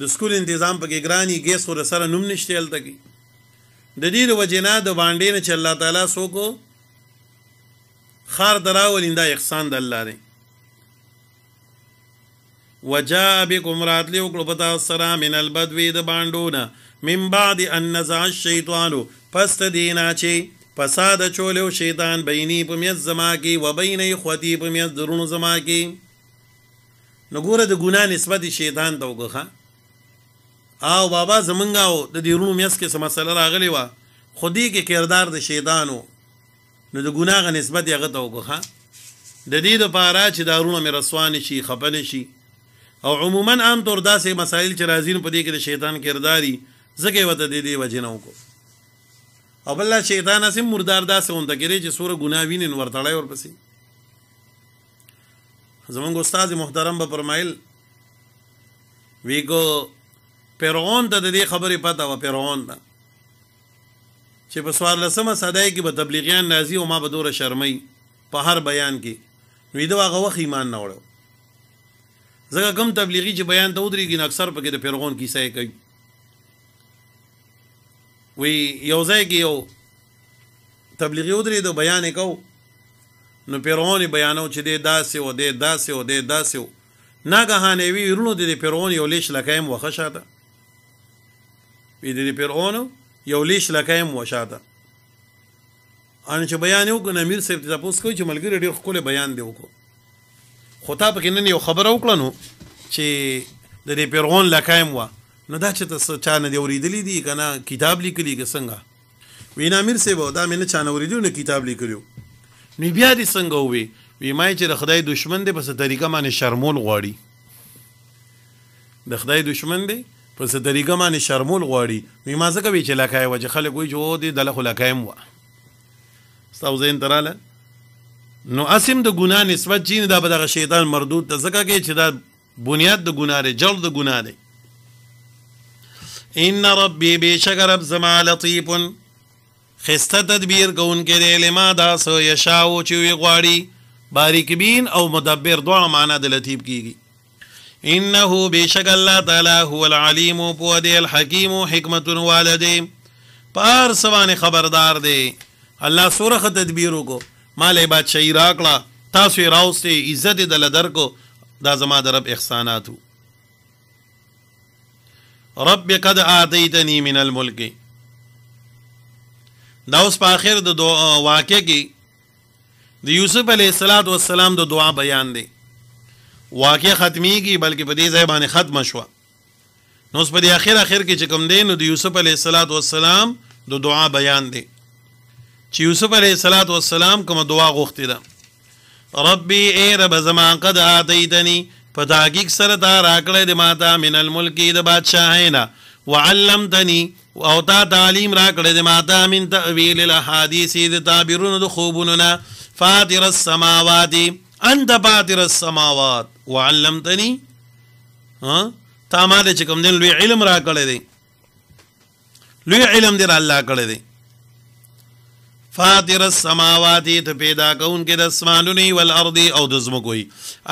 د سکول تنظیم پکې ګرانی ګیس ور سره نوم نشته ال تکي د دې د وجنا د باندې نه چې الله تعالی سو کو خار دراولیندا احسان د الله دی وجاء بكم راتلی وکړو په تاسو سره من البدوی د بانډونه من بعد ان نزع الشیطان پس دینا چې فساد چولیو شیطان بینی په میز زما کې و بینې خوتی په میز درونو زما کې نګوره د ګنا نسبت شیطان ته وګخه او بابا زمونږ او د دې رونو میاس کې سم مسله راغلی و خو دې کې کردار د شیطانو نو د ګناه غ نسبت یې غته وکړه د دې لپاره چې دا رونو مې رسوان شي خپن شي او عموما عام طور داسې مسائل چې راځین په دې کې د شیطان کرداري زګي وته دې دې وجنو کو او بل شیطان اسیم مردار داسې اونته کېږي چې سوره ګناوین ورتړای ورپسې زمونږ استاد محترم به فرمایل وی کو فرعون ته د دې خبرې پته و فرعون ته چې په سوال لسمه صدای کې به تبلیغیان نازي او ما به دوره شرمي په هر بیان کې نو دا هغه وخت ایمان نه وړو زګه کم تبلیغي چې بیان ته ودرېږي نو اکثر پکې د فرعون کیسه کوي وی یو ځای کې یو تبلیغي ودرې د بیان کو نو فرعون بیانو چې د داسې او د داسې او د داسې ناګهانه وی ورونو د فرعون یو لیش لکایم وخښاته د فرعون یو لیش لکایم وشاته ان چې بیان یو کنه امیر صاحب ته تاسو کوی چې ملګری ډیر خپل بیان دی وکړو خو تا پکې نن یو خبر وکړه نو چې د دې پیرغون لکایم و نو دا چې تاسو چا نه دی اوریدلې دي کنه کتاب لیکلی که څنګه وینا امیر صاحب دا مې نه چا نه اوریدو نه کتاب لیکلو نو بیا دې څنګه وې وی ما چې د خدای دشمن دی په ستريقه باندې شرمول غواړي د خدای دشمن دی په څه طریقه باندې شرمول غواړي وی ما څه کوي چې لکای وجه خلک وی جو دې دله خو لکایم و تاسو زین تراله نو اسیم د ګنا نسبت چین دا به د شیطان مردود ته ځکه کې چې دا بنیاد د ګنا لري جړ د ګنا دی ان ربي بشکر رب زما لطيف خسته تدبیر کون کې دی لما دا سو یشاو چې وی غواړي باریک بین او مدبر دوه معنا د لطیف کیږي کی. انه بشک الله تعالی هو العلیم په دې الحکیم حکمت والدی پار سوانه خبردار دی الله سورخ تدبیر کو مال بادشاہی راکړه تاسو راوسته عزت دل درکو دا زما درب احساناتو رب قد آتیتنی من الملک دا اوس په اخر د واقع کې د یوسف علیه السلام د دعا بیان دی واقع ختمیږي بلکې په دې ځای باندې ختم شو نو اوس په دې اخر اخر کې چې کوم دی نو د یوسف علیه الصلاۃ والسلام د دعا بیان دی چې یوسف علیه الصلاۃ والسلام کوم دعا غوښتې ده ربي اے رب زما قد اعطيتني فتحقیق سره تا راکړې د ماتا من الملک د بادشاہینا وعلمتني او تا تعلیم راکړې د ماتا من تعویل الاحاديث د تعبیرونو د خوبونو فاطر السماوات انت فاطر السماوات وعلمتني ها تا ما ته چې کوم دین لوی علم را کړی دی لوی علم دې الله کړی دی فاطر السماوات ته پیدا کون کې د اسمانونی والارض او د زمکوي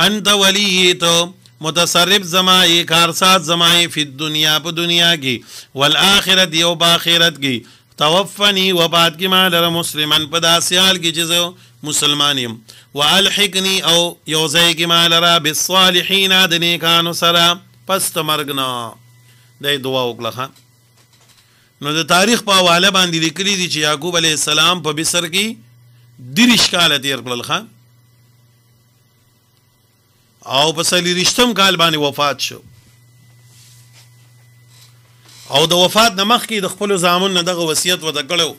انت ولی ته متصرف زمای کارسات زمای فی دنیا په دنیا کې والآخرت یو باخرت کې توفنی و بعد کې ما لر مسلمان په داسیال کې چې مسلمان يم والحقني او یوځای کې مال را بالصالحین د نیکانو سره پس مرګنا دای دعا وکړه نو د تاریخ په حواله باندې لیکلي دي چې یعقوب علی السلام په بصر کې دریش کال تیر کړل خان او په سلی رښتم کال باندې وفات شو او د وفات نمخ کې د خپل زامن نه دغه وصیت و د کړو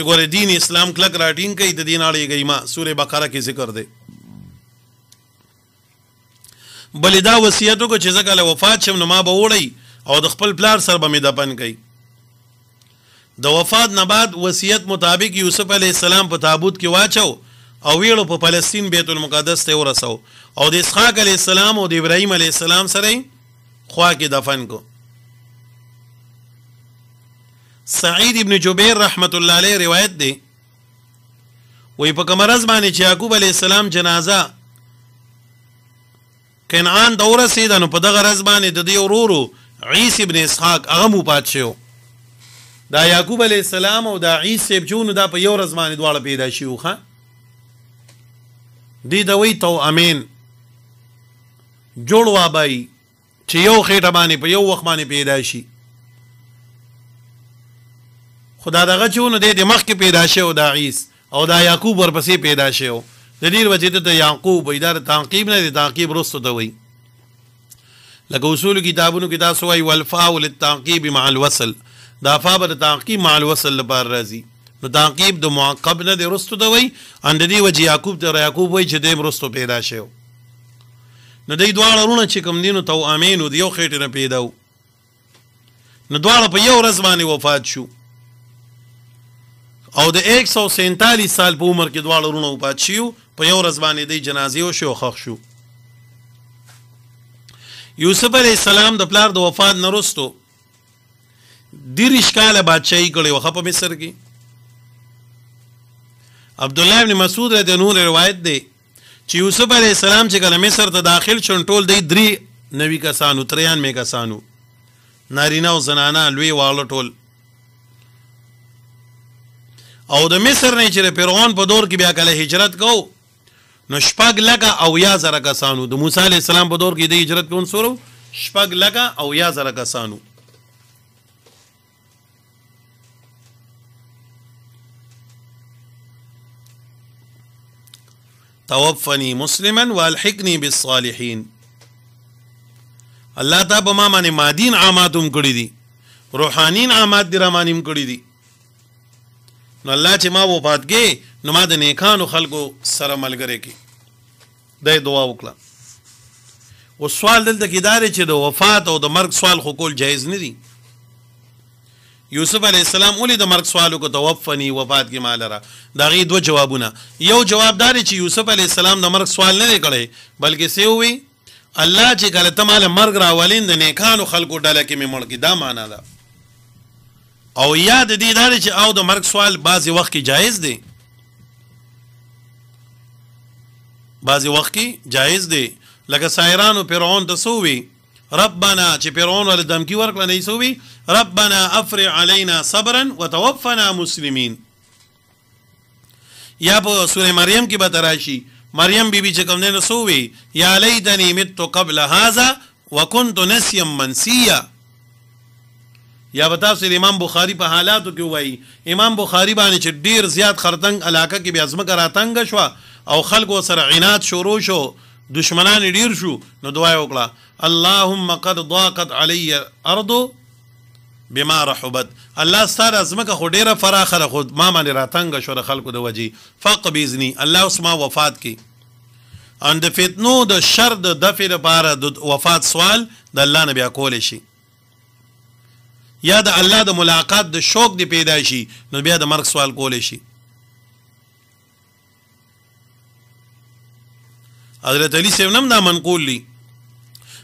چې ګوره دین اسلام کلک راټینګ کوي د دین اړې گئی ما سوره بقره کې ذکر دی بلې دا وصیت وکړه چې ځکه له وفات شم نو ما به وړی او د خپل پلار سره به مې دفن کړي د وفات نه بعد وصیت مطابق یوسف علی السلام په تابوت کې واچو او ویلو په فلسطین بیت المقدس ته ورسو او د اسحاق علی السلام او د ابراهیم علی السلام سره خوا کې دفن کو سعید ابن جبیر رحمت الله علیه روایت دی وی په کمرز باندې چې یعقوب علی السلام جنازه کنعان دوره سید نو په دغه رز باندې د دی ورورو عیس ابن اسحاق هغه مو پات شو دا یعقوب علی السلام او دا عیس ابن جون دا په یو رز باندې دواړه پیدا شیو ښا دی دوی تو امین جوړ وابای چې یو خېټه باندې په یو وخت باندې پیدا شي خدا دغه چونه د دماغ کې پیدا شوی دا عیس او دا یعقوب ورپسې پیدا شوی د ډیر وجې ته یعقوب ایدار تعقیب نه دی تعقیب رستو ته وای لکه اصول کتابونو کې دا سوای والفاء للتعقیب مع الوصل دا فا بر تعقیب مع الوصل لپاره راځي نو تعقیب د معقب نه دی رستو ته وای ان دې وجې یعقوب ته یعقوب وای چې دیم رستو پیدا شوی نو دې دواړه ورونه چې کم دینو تو امینو دیو خېټه نه پیدا نو دواړه په یو ورځ باندې وفات شوه او د 147 سال په عمر کې دواړه ورونه وفات شیو په یو ورځ باندې د جنازې او شو خخ شو یوسف علی السلام د پلار د وفات نرستو دیرش کاله بادشاہي کړي وخه په مصر کې عبد الله ابن مسعود رضی الله عنه روایت دی چې یوسف علی السلام چې کله مصر ته داخل شون ټول دی درې نوي کسانو تریان مې کسانو نارینه او زنانه لوی واړه ټول او د مصر نه چې فرعون په دور کې بیا کله هجرت کو نو شپږ لګه او یا زره کسانو د موسی علی السلام په دور کې د هجرت کوون سورو شپږ لګه او یا زره کسانو توفنی مسلما والحقنی بالصالحین الله تا په ما باندې مادین عاماتم کړی دي روحانین عامات دي رمانیم کړی دي نو الله چې ما وفات کې نو ما د نیکانو خلکو سره ملګری کې د دعا وکړه او سوال دلته کې دار چې د وفات او د مرګ سوال خو کول جایز نه دی یوسف علی السلام اولی د مرګ سوالو کو توفنی وفات کې مال را دا غي دوه جوابونه یو جواب دار چې یوسف علی السلام د مرګ سوال نه کړي بلکې سی وی الله چې کله تماله مرګ راولین د نیکانو خلکو ډله کې مې مړ کې دا معنا ده او یاد دې دا چې او د مرګ سوال بعضی وخت کې جایز دی بعضی وخت کې جایز دی لکه سایرانو فرعون ته سووي ربنا چې فرعون ول دمکی ورکړه نه سووي ربنا افرغ علينا صبرا وتوفنا مسلمین یا په سوره مریم کې به تراشي مریم بیبي چې کوم نه سووي یا لیتنی مت قبل هذا وكنت نسيا منسيا یا بتا سید امام بخاری په حالاتو کې وایي امام بخاری باندې چې ډیر زیات خرتنګ علاقه کې بیا ازمکه راتنګ شو او خلکو سره عناد شروع شو دشمنان ډیر شو نو دعا وکړه اللهم قد ضاقت علی ارض بما رحبت الله ستاره ازمکه خو ډیره فراخه خو ما باندې راتنګ شو د خلکو د وجي فقبیزنی الله اسما وفات کی ان د فتنو د شر د دفع لپاره د وفات سوال د الله نبی کول شي یا د الله د ملاقات د شوق دی پیدا شي نو بیا د مرګ سوال کولې شي حضرت علی سیم نم دا منقول لی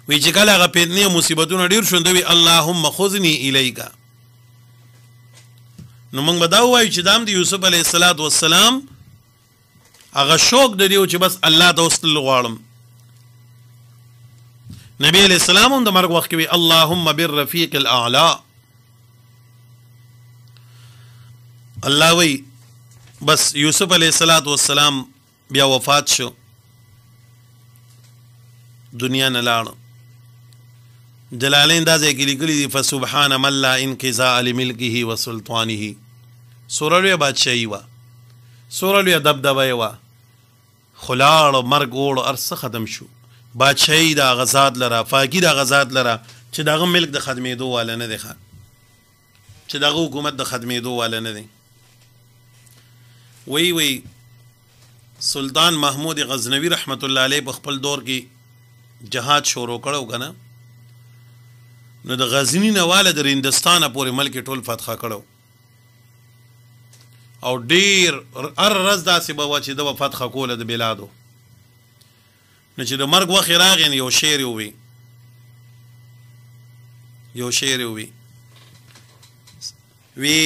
وی چې کله هغه پیدنی مصیبتونه ډیر شوند وی اللهم خذنی الیک نو موږ به دا وایو چې دام دی یوسف علیه الصلاۃ والسلام هغه شوق د دیو چې بس الله ته وصل غواړم نبی علیہ السلام هم د مرګ وخت کې اللهم بالرفیق الاعلی الله وی بس یوسف علیه السلام بیا وفات شو دنیا نه لاړ جلالین دا ځکه لیکلي دي فسبحان من لا انقضاء لملكه وسلطانه سورلوی بادشاہی وا سورلوی دبدبه وا خلاړ مرګ وړ ارس ختم شو بادشاہي دا غزاد لره فاقي دا غزاد لره چې دغه ملک د خدمېدو والا نه دی ښه چې دغه حکومت د خدمېدو والا نه دی وی وی سلطان محمود غزنوی رحمت الله علیه په خپل دور کې جهاد شروع کړو کنه نو د غزنی نواله د هندستان پورې ملک ټول فتح کړو او ډیر ار رز داسې به چې د فتح کوله د بلادو نو چې د مرګ وخت راغی یو شعر وی یو شعر وی وی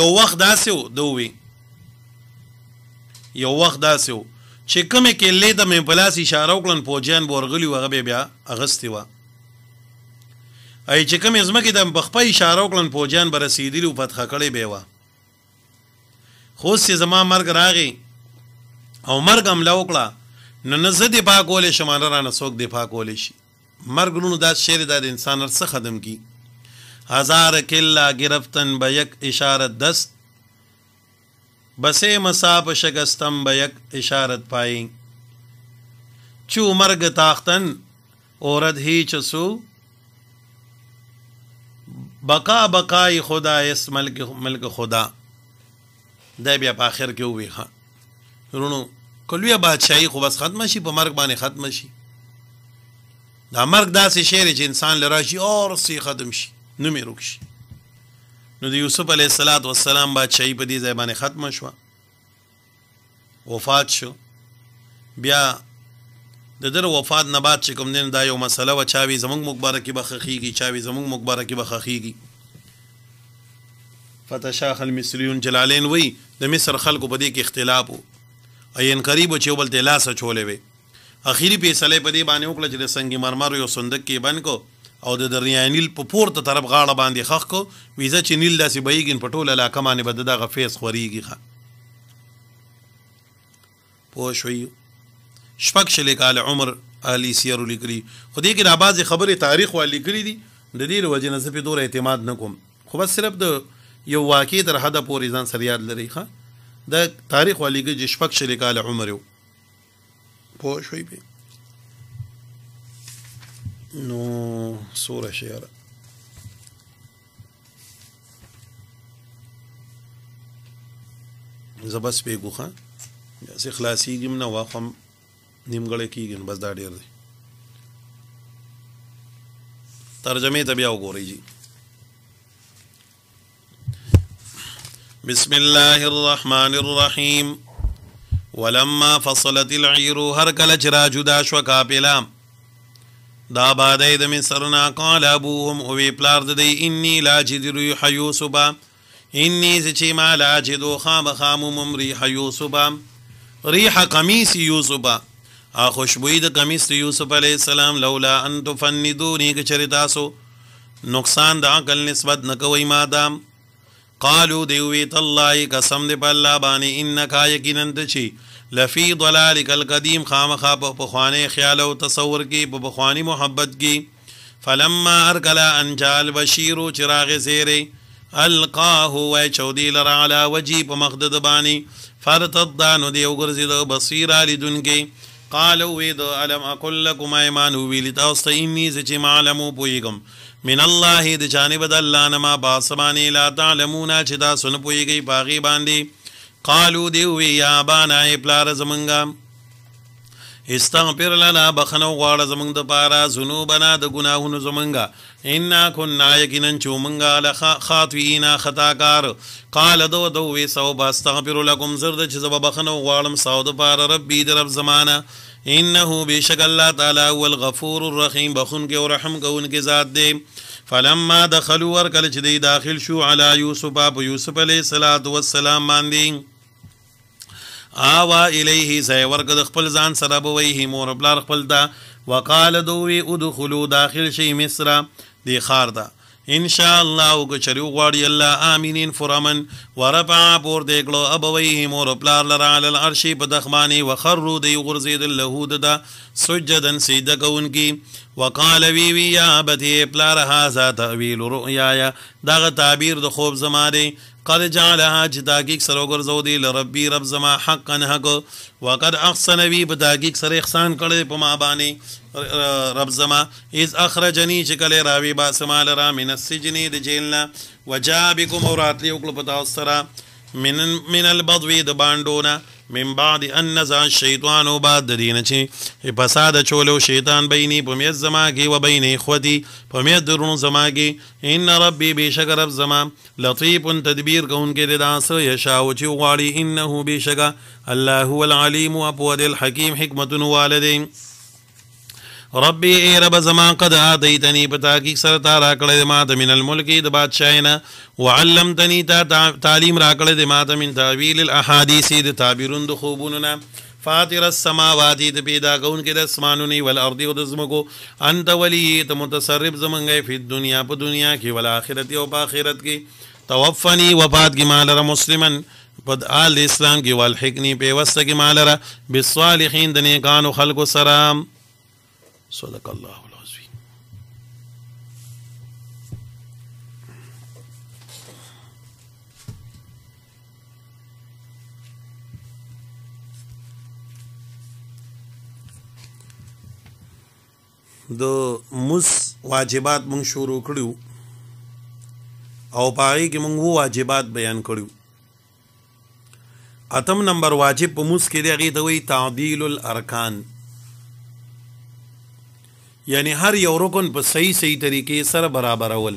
یو وخت داسې دوی یو وخت داسې و چې کومې کې لیده مې پلاس اشاره وکړن فوجیان بورغلی وغه به بیا اغستې وه ای چې کومې ځمکې د بخپه اشاره وکړن فوجیان به رسېدلي و فتحه کړې به وه خو اوس چې زما مرګ راغې او مرګ حمله وکړه نو نه زه دفاع کولی شم نه رانه څوک دفاع کولی شي مرګ لونو دا شعر دا د انسان هر څه ختم کي هزار کله گرفتن به یک اشاره دست بسه مساپ شگستم به یک اشارت پایین چو مرگ تاختن اورد هیچ سو بقا بقای خدا اس ملک ملک خدا دا بیا په اخر کې وی ها ورونو کلویا بادشاہي خو بس ختم شي په مرګ باندې ختم شي دا مرګ داسې شعر چې انسان لراشي اور سي ختم شي نو مې روک شي نو د یوسف علی السلام بادشاہي په دې ځای باندې ختم شو وفات شو بیا د در وفات نه بعد چې کوم دین دا یو مسله و چاوي زمونږ مبارکي به خخيږي چاوي زمونږ مبارکي به خخيږي فتشاخ المصريون جلالين وی د مصر خلکو په دې کې اختلاف وو اين قریب چې بل ته لاس چولې وي اخیری فیصله په دې باندې وکړه چې د سنگ مرمر یو صندوق کې بند کو او د دریانیل په پورته طرف غاړه باندې خخ کو ویزه چې نیل داسې بهیږي په ټوله علاقه باندې به دغه فیس خورېږي ښه پوه شوي شپږ شلې کاله عمر علي سیرو لیکلي خو دې کې دا بعضې خبرې تاریخ وا لیکلي دي د دې له وجې نه زه پې دوره اعتماد نه کوم خو بس صرف د یو واقع تر حده پورې ځان سره یاد لري ښه د تاریخ والیګه چې شپږ شلې کاله عمر یو پوه شوي پې No, sura şiara. زه بس پیګو ښا زه خلاصيږم نه واخم نیمګړې کیږم بس دا ډېر دی ترجمه ته بیا وګورئ جی بسم الله الرحمن الرحيم ولما فصلت العير هر کله چې را جدا شو کاپلام دا باندې د من سرنا قال ابوهم او وی پلار د دی انی لا جدر یوسف انی زچی ما لا جدو خام خام مم ریح یوسف ریح قمیص یوسف ا خوشبوئی د قمیص یوسف علی السلام لولا ان تفندونی ک چرتا سو نقصان د عقل نسبت نکوي ما دام قالو دی وی تالله قسم دی په الله باندې انک یقینا تچی لفی ضلالک القدیم خامخا په بخوانی خیال او تصور کې په بخوانی محبت کې فلما ارکلا انجال بشیر چراغ زیره القاه و چودی لرا علی وجی په مخدد بانی فرتد دانو دی وګرځید بصیر لدونکې قالو وی د علم اقول لكم ایمان ویل تاسو اینی چې معلم پویګم من الله د جانب د الله نه ما باسمانی لا تعلمون چې تاسو نه پویګی باغی باندې قالو دی وی یا بانا پلار زمنګا استغفر لنا بخنو غواړه زمنګ د پارا ذنوبنا د ګناهونو زمنګا ان كنا یقینا چومنګا لخ خاطئینا خطاکار قال دو دو وی سو باستغفر لكم زرد چې زب بخنو غواړم سو د پارا ربي د رب زمانہ انه بشک الله تعالی هو الغفور الرحیم بخون کې او رحم کوونکې ذات دی فلما دخلوا ورکل چې دی داخل شو علی یوسف ابو یوسف علیہ الصلوۃ والسلام باندې آوا الیه زیورک د خپل ځان سره به وی مور بلار خپل دا وقال دوی ادخلوا داخل شي مصر دی خار دا ان شاء الله وګچریو غواړي الله امينين فرمن ورفع پور دیکلو ابويه مور پلار لرا عل العرش بدخماني وخروا دی غرزید اللهود دا سجدن سجده کوونکی وقال وی وی یا ابتی پلار هاذا تعویل رؤیا دغه تعبیر د خوب زماره قد جعلها چې تحقیق سره وګرځو دی لربي رب زما حقا حق وقد احسن بي په تحقیق سره احسان کړی په ما باندې رب زما اذ اخرجني چې کله راوي با سما لرا من السجن د جیلنا وجا بكم اوراتلی وکړو پتا سره من من البضوي د باندونه من بعد ان نزع الشیطان بعد دین چې فساد چولو شیطان بیني په میز زما کې و بیني خودي په میز درونو زما کې ان ربي بشک رب زما لطيف تدبیر کون کې د داس یشا او چې غواړي انه بشک الله هو العليم ابو الحکیم حکمت والدین ربي اي رب زما قد اتيتني پتا کی سر تا را کړل ما د من الملک د بادشاہینا وعلمتني تا تعلیم را کړل د ما د من تعویل الاحاديث د تعبیرون د خوبوننا فاطر السماوات د پیدا کون کې د اسمانونی ول ارض او د زمکو انت ولی ته متصرف زمنګې په دنیا په دنیا کې ول اخرت او په اخرت کې توفنی وفات کې مال را مسلمان پد آل اسلام کې والحقنی په وسته کې مال را بالصالحین د نیکانو خلق سلام صدق الله العظيم د مس واجبات مونږ شروع کړیو او پای کې مونږ واجبات بیان کړیو اتم نمبر واجب په مس کې دی هغه ته وی تعدیل الارکان یعنی هر یو رکن په صحیح صحیح طریقې سره برابرول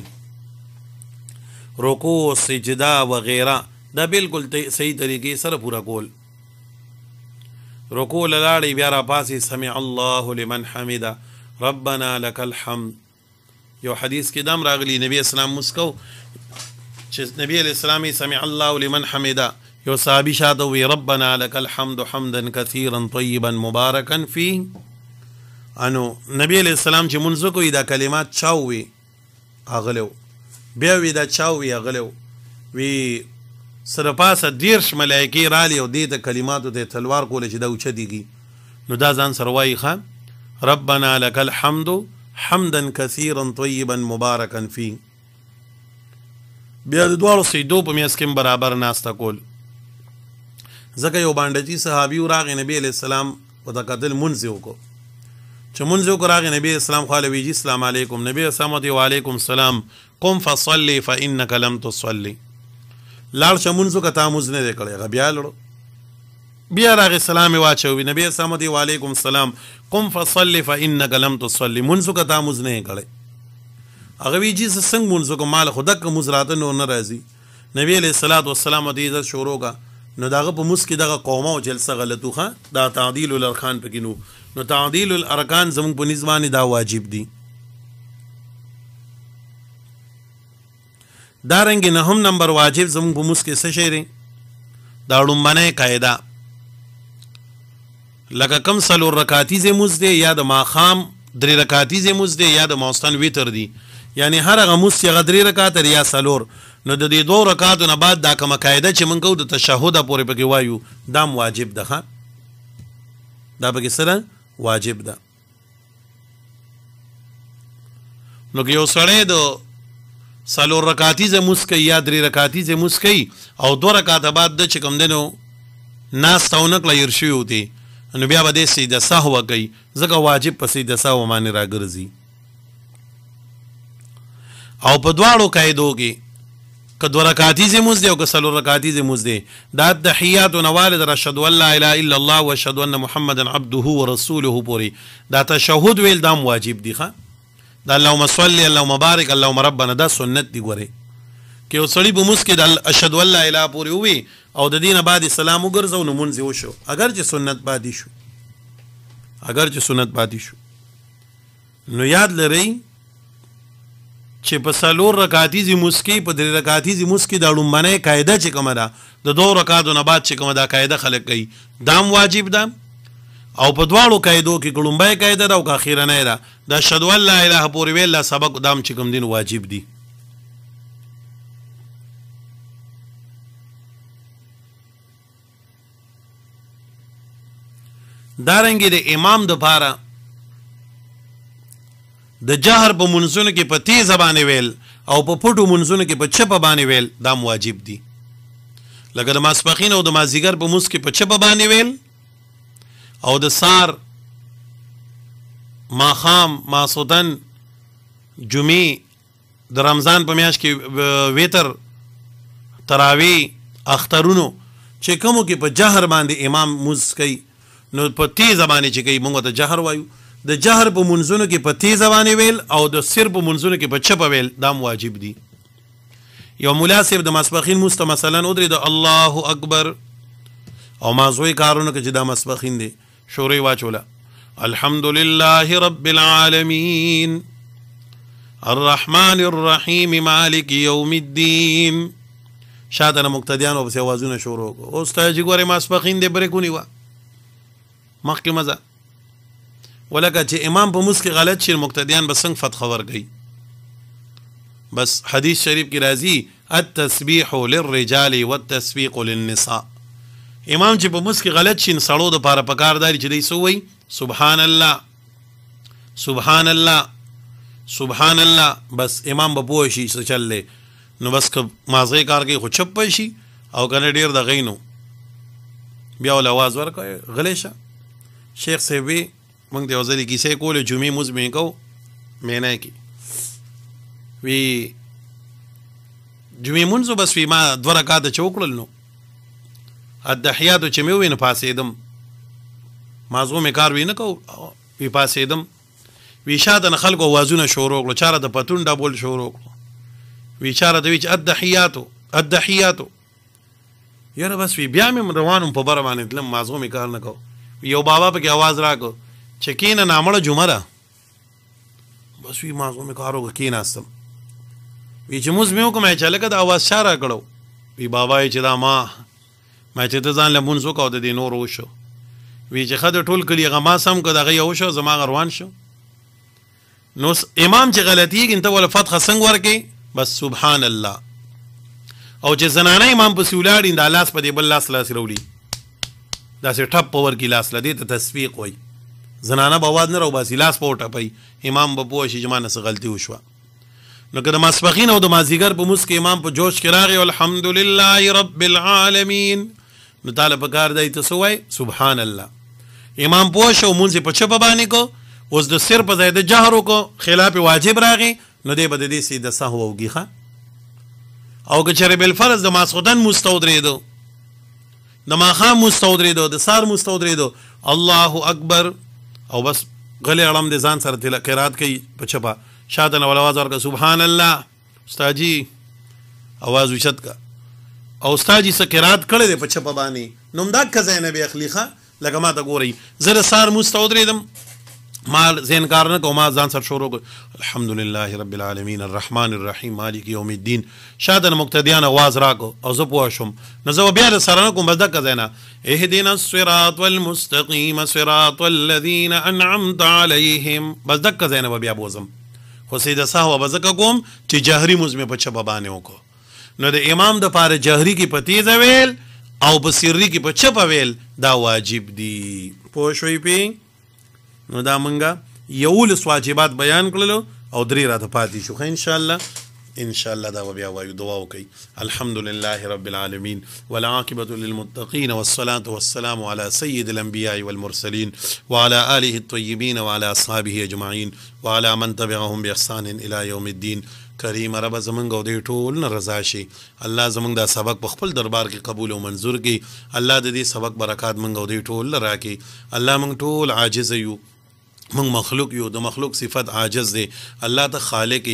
رکوع سجدا وغیرہ دا بالکل صحیح طریقې سره پورا کول رکوع لاړې بیا را پاسې سمع الله لمن حمد ربنا لك الحمد یو حدیث کې دام راغلی نبی اسلام مسکو چې نبی اسلامي سمع الله لمن حمد یو صحابي شاته وی ربنا لك الحمد حمدا كثيرا طيبا مباركا فيه انو نبی علیہ السلام چې مونږ کوی دا کلمات چاوي اغلو بیا وی دا چاوي اغلو وی سره پاسه دیرش ملایکی رالی او دې د کلماتو د تلوار کول چې دا اوچه دیږي نو دا ځان سره وایي خان ربنا لك الحمد حمدا كثيرا طيبا مباركا فيه بیا د دوه سیدو په میاس کې برابر ناشته کول زکه یو باندې صحابي راغی نبی علیہ السلام او دا قتل منځ وکړو چې مونږ وکړاغه نبی اسلام خاله ویجی اسلام علیکم نبی اسلام دی وعلیکم السلام قم فصلی فانک لم تصلی لاړ چې مونږ وکتا مونږ نه کړی بیا لړ بیا راغه سلام واچوي نبی اسلام دی وعلیکم السلام قم فصلی فانک لم تصلی مونږ وکتا مونږ نه کړی هغه ویجی څنګه مونږ کو مال خدا ک مونږ راته نو نه راځي نبی علیہ الصلوۃ والسلام دی شروع کا نو داغه په مسکی دغه قومه او جلسه غلطوخه دا تعدیل الارخان پکینو نو تعدیل الارکان زموږ په نسبانه دا واجب دي دارنګ نه هم نمبر واجب زموږ په مسکه څه شری دا لومبنه قاعده لکه کم سلو رکاتی زې مز دی یا د ماخام درې رکاتی زې مز دی یا د ماستان ویتر دی یعنی هر هغه مز چې غدري رکعات یا سلور نو د دې دوه رکعاتو نه بعد دا کومه قاعده چې موږ د تشهود پورې پکې وایو دام واجب ده دا پکې سره واجب ده نو یو سړی د سالو رکاتی ز مسکی یا درې رکاتی ز مسکی او دو رکاته بعد د چکم دینو ناس تاونک لا يرشي وتی نو بیا به د سیده سهو کوي زګه واجب پسې د سهو باندې راګرځي او په دواړو قاعدو کې که دو رکاتی زموز دی او که سلو رکاتی زموز دی دا تحیات و نوال در اشهد الله الا الا الله و اشهد ان محمد عبده و رسوله پوری دا تشهد ویل دام واجب دی خواه دا اللهم صلی اللهم بارک اللهم ربنا دا سنت دی گوره که او سړی بموس کې د اشهد الله الا پوری وی او د دینه بعد سلام وګرځو نو مونږ وشو اگر چې سنت باندې شو اگر چې سنت باندې شو نو یاد لرئ چې په سلور رکعاتی زی مسکی په درې رکعاتی زی مسکی دا لومبنه قاعده چې کومه ده د دوه رکعاتو نه بعد چې کومه ده قاعده خلق کوي دام واجب ده او په دواړو قاعدو کې لومبای قاعده ده او اخیره نه ده د شهدو الله اله پورې ویل سبق دام چې کوم دین واجب دي دارنګه د امام د بارا د جهر په منځونو کې په تیز باندې ویل او په پټو منځونو کې په چپ باندې ویل دا واجب دي لکه د ماسپخین او د مازیګر په موس کې په چپ باندې ویل او د سار ماخام ماسودن جمعې د رمضان په میاشت کې ویتر تراوی اخترونو چې کومو کې په جهر باندې امام موز کوي نو په تیز باندې چې کوي موږ ته جهر وایو د جهر په منځونو کې په تیز باندې ویل او د سر په منځونو کې په چپ ویل دام واجب دي یو مولا صاحب د مسبخین مست مثلا ودرې د الله اکبر او ما زوی کارونه کې چې د مسبخین دي شورې واچولا الحمدلله رب العالمین الرحمن الرحیم مالک یوم الدین شاته نه مقتدیان او بس اوازونه شروع وکړو اوس ته چې ګورې مسبخین دې برې کونی و مخکې مزه ولکه چې امام په مسکه غلط شي مقتدیان به څنګه فتح ورګي بس حدیث شریف کې راځي التسبیح للرجال والتسبیق للنساء امام چې په مسکه غلط شي سړو د پاره پکارداري چې دی سووي سبحان الله سبحان الله سبحان الله بس امام به پوه شي څه چللې نو بس که مازغه کار کوي خو چپ شي او کنه ډیر د غینو بیا ول आवाज ورکړي غلیشه شیخ سیبی موږ د وزري کیسې کولې جمعې موز مې کو مینا کې وی جمعې مونږ بس وی ما دوه رکعات چوکړل نو الدحیات چې مې وین پاسېدم مازغو مې کار وینې کو وی پاسېدم وی شاده خلکو وازونه شروع کړو چاره د پتون ډبل شروع کړو وی چاره د ویچ الدحیات الدحیات یاره بس وی بیا مې روانم په بر باندې تلم مازغو مې کار نه کو یو بابا په کې आवाज راکو چې کینه نامړه جمعه ده بس وی ما کوم کارو کیناستم وی چې موږ مې کومه چې لکه د اواز شاره کړو وی بابا چې دا ما ما چې ته ځان لمون زو کو د دې نور وشو وی چې خد ټول کلی غما سم کو دغه یو شو زما روان شو نو امام چې غلطي انت ول فتح څنګه ورکی بس سبحان الله او چې زنانه امام په سیولاړ د لاس په دې بل لاس لاس رولي دا سه ټپ پور کې لاس لدی ته تصفیق وای زنانه به واد نه رو باسي لاس پورټه پي امام به پوه شي جمانه څه غلطي وشوه نو کله ماسپخین او د مازیګر په مسکه امام په جوش کې راغی الحمدلله رب العالمین نو تعالی په کار دی ته سوای سبحان الله امام پوه شو مونږ په چپ باندې کو اوس د سر په ځای د جهر کو خلاف واجب راغی نو دی بد دي سي د سهو او گیخه او که چرې بل فرض د ماسخوتن مستودریدو د ماخام مستودریدو د سار مستودریدو الله اکبر او بس غلی اړم د ځان سره تل قرات کوي په چپا شاته نو आवाज ورکړه سبحان الله استاد جی आवाज وشت کا او استاد جی سکرات کړه د په چپا باندې نوم دا کزاینه به اخلیخه لکه ما ته ګوري زره سار مستودریدم ما زین کار نه کوم ځان سره شروع الحمدلله رب العالمین الرحمن الرحیم مالک یوم الدین شاده مقتدیان आवाज راکو او زه پوه شم نو زه بیا سره نه کوم بس دک زینا اهدنا الصراط المستقیم صراط الذین انعمت علیهم بس دک زینا بیا بوزم خو سید سهو بس دک کوم چې جهری مزمه په چبه باندې وکړو نو د امام د پاره جهری کی پتی زویل او بصری کی په چبه ویل دا واجب دی پوه شوی پی نو دا مونږه یولس واجبات بیان کړلو او درې راته پاتې شو خو ان شاء الله ان شاء الله دا بیا وایو دعا وکي الحمد لله رب العالمين والعاقبه للمتقين والصلاه والسلام على سيد الانبياء والمرسلين وعلى اله الطيبين وعلى اصحابه اجمعين وعلى من تبعهم باحسان الى يوم الدين کریم رب زمونږ او دې ټول نه رضا شي الله زمونږ دا سبق په خپل دربار کې قبول او منزور کړي الله دې سبق برکات مونږ او دې ټول راکړي الله مونږ ټول عاجز یو موږ مخلوق یو د مخلوق صفت عاجز دی الله ته خالق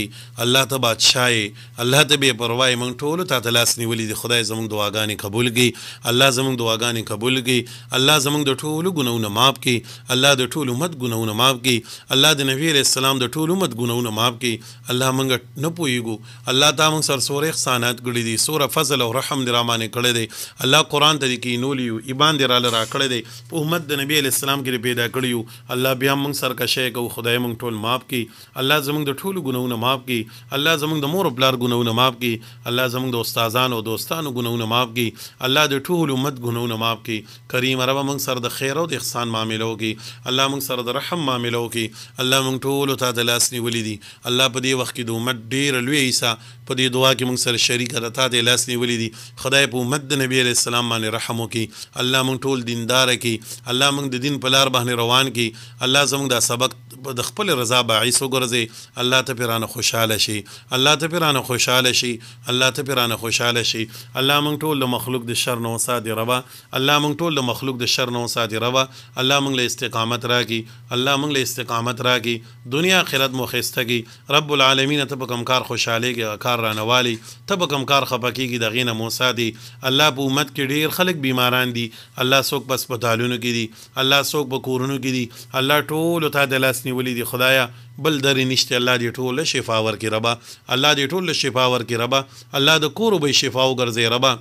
الله ته بادشاہ الله ته بے پروايي موږ ټول ته تلاس نیولې دی خدای زموږ دعاګانې قبول کړي الله زموږ دعاګانې قبول کړي الله زموږ د ټولو ګناونه معاف کړي الله د ټولو مت ګناونه معاف کړي الله د نبی رسول السلام د ټولو مت ګناونه معاف کړي الله موږ نه پويګو الله تا موږ سر سورې احسانات کړې دي سور فضل او رحم دې رامانه کړې دي الله قران ته کې نولیو ایمان دې را لره کړې دي په امت د نبی اسلام کې پیدا کړیو الله بیا موږ سرکشه کو خدای مونږ ټول معاف کړي الله زمونږ د ټولو ګناونو معاف کړي الله زمونږ د مور او پلار ګناونو معاف کړي الله زمونږ د استادانو او دوستانو ګناونو معاف کړي الله د ټول امت ګناونو معاف کړي کریم رب مونږ سره د خیر او د احسان معاملو کړي الله مونږ سره د رحم معاملو کړي الله مونږ ټول ته د لاس نیولې دي الله په دې وخت کې د امت ډیر لوی حصہ په دې دعا کې موږ سره شریک ده تا دې لاس نیولې دي خدای په امت د نبی عليه السلام باندې رحم وکي الله موږ ټول دیندار کړي الله موږ د دین په لار باندې روان کړي الله زموږ دا سبق د خپل رضا باعث وګرځي الله ته پیرانه خوشاله شي الله ته پیرانه خوشاله شي الله ته پیرانه خوشاله شي الله مونږ ټول مخلوق د شر نو سادي روا الله مونږ ټول مخلوق د شر نو سادي روا الله مونږ له استقامت راکړي الله مونږ له استقامت راکړي دنیا آخرت مو خستګي رب العالمین ته په کمکار خوشاله کې کار رانوالي ته په کمکار خپکیږي د غینه موسی دی الله په امت کې ډیر خلک بیماران دي الله څوک په سپټالونو کې دي الله څوک په کورونو کې دي الله ټول ته د لاس نیو نیولې دي خدایا بل درې نشته الله دې ټول شفا ورکړي ربا الله دې ټول شفا ورکړي ربا الله د کورو به شفا وګرځي ربا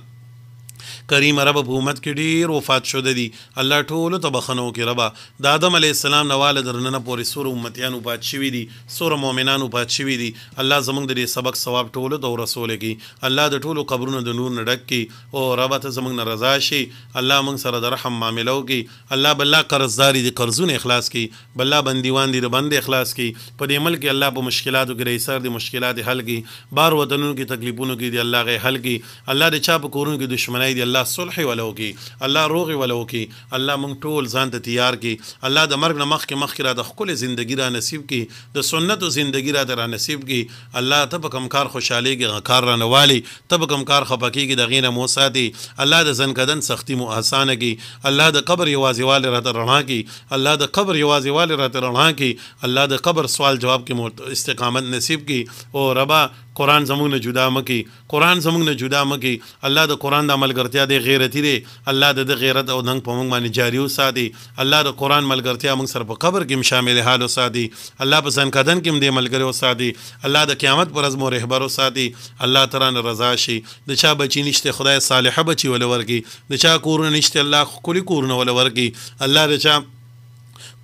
کریم رب په امت کې ډیر وفات شوه دي الله ټول ته بخنو کې رب د آدم علی السلام نواله درننه پورې سور امتیانو پات شوي دي سور مؤمنانو پات شوي دي الله زمونږ د دې سبق ثواب ټول ته رسول کی الله د ټولو قبرونو د نور نډک کی او رب ته زمونږ رضا شي الله موږ سره د رحم معاملو کی الله بللا قرضداري دي قرضونه اخلاص کی بللا بندیوان دي د بند اخلاص کی په دې عمل کې الله په مشکلاتو کې رئیسر دي مشکلات حل کی بار وطنونو کې تکلیفونو کې دي الله غي حل کی الله د چا په کورونو کې دشمنای خدای دې الله صلح ولو کی الله روغ ولو کی الله مونږ ټول ځان ته تیار کی الله د مرګ نه مخکې مخکې را د خپل ژوندګی را نصیب کی د سنت او ژوندګی را در نصیب کی الله ته په کم کار خوشاله کې کار را نوالي ته په کم کار خپکی کې د غینه موسی دی الله د زنکدن سختی مو آسان کی الله د قبر یوازیوال را ته رڼا کی الله د قبر یوازیوال را ته رڼا کی الله د قبر سوال جواب کې استقامت نصیب کی او ربا قران زمونږ نه جدا مکی قران زمونږ نه جدا مکی الله د قران د عملګرتیا د غیرتی دی الله د غیرت او دنګ په مونږ باندې جاری او سادي الله د قران ملګرتیا مونږ سره په قبر کې شامل حال او سادي الله په ځن کدن کې دې ملګری او سادي الله د قیامت پر ازمو رهبر او سادي الله تعالی رضا شي د چا بچی نشته خدای صالحه بچی ولور کی د چا کور نشته الله کلی کورونه ولور کی الله د چا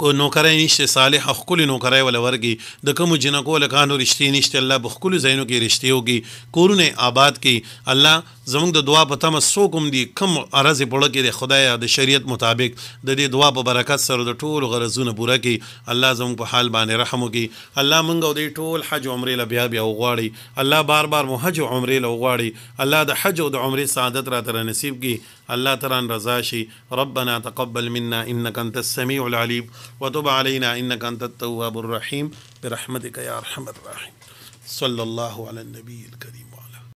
نوکرای نشته صالح خپل نوکرای ول ورګي د کوم جنکو لکانو رښتې نشته الله بخپل زینو کې رښتې ہوږي کورونه آباد کې الله زموږ د دعا په تمه سو کوم دي کم ارزه پړه کې د خدای د شریعت مطابق د دې دعا په برکت سره د ټول غرضونه پوره کړي الله زموږ په حال باندې رحم وکړي الله موږ د ټول حج عمرې ل بیا بیا وغواړي الله بار بار مو حج عمرې ل وغواړي الله د حج او د عمرې سعادت را تر نصیب کړي الله ترى رزاشي ربنا تقبل منا إنك أنت السميع العليم وتب علينا إنك أنت التواب الرحيم برحمتك يا أرحم الراحمين صلى الله على النبي الكريم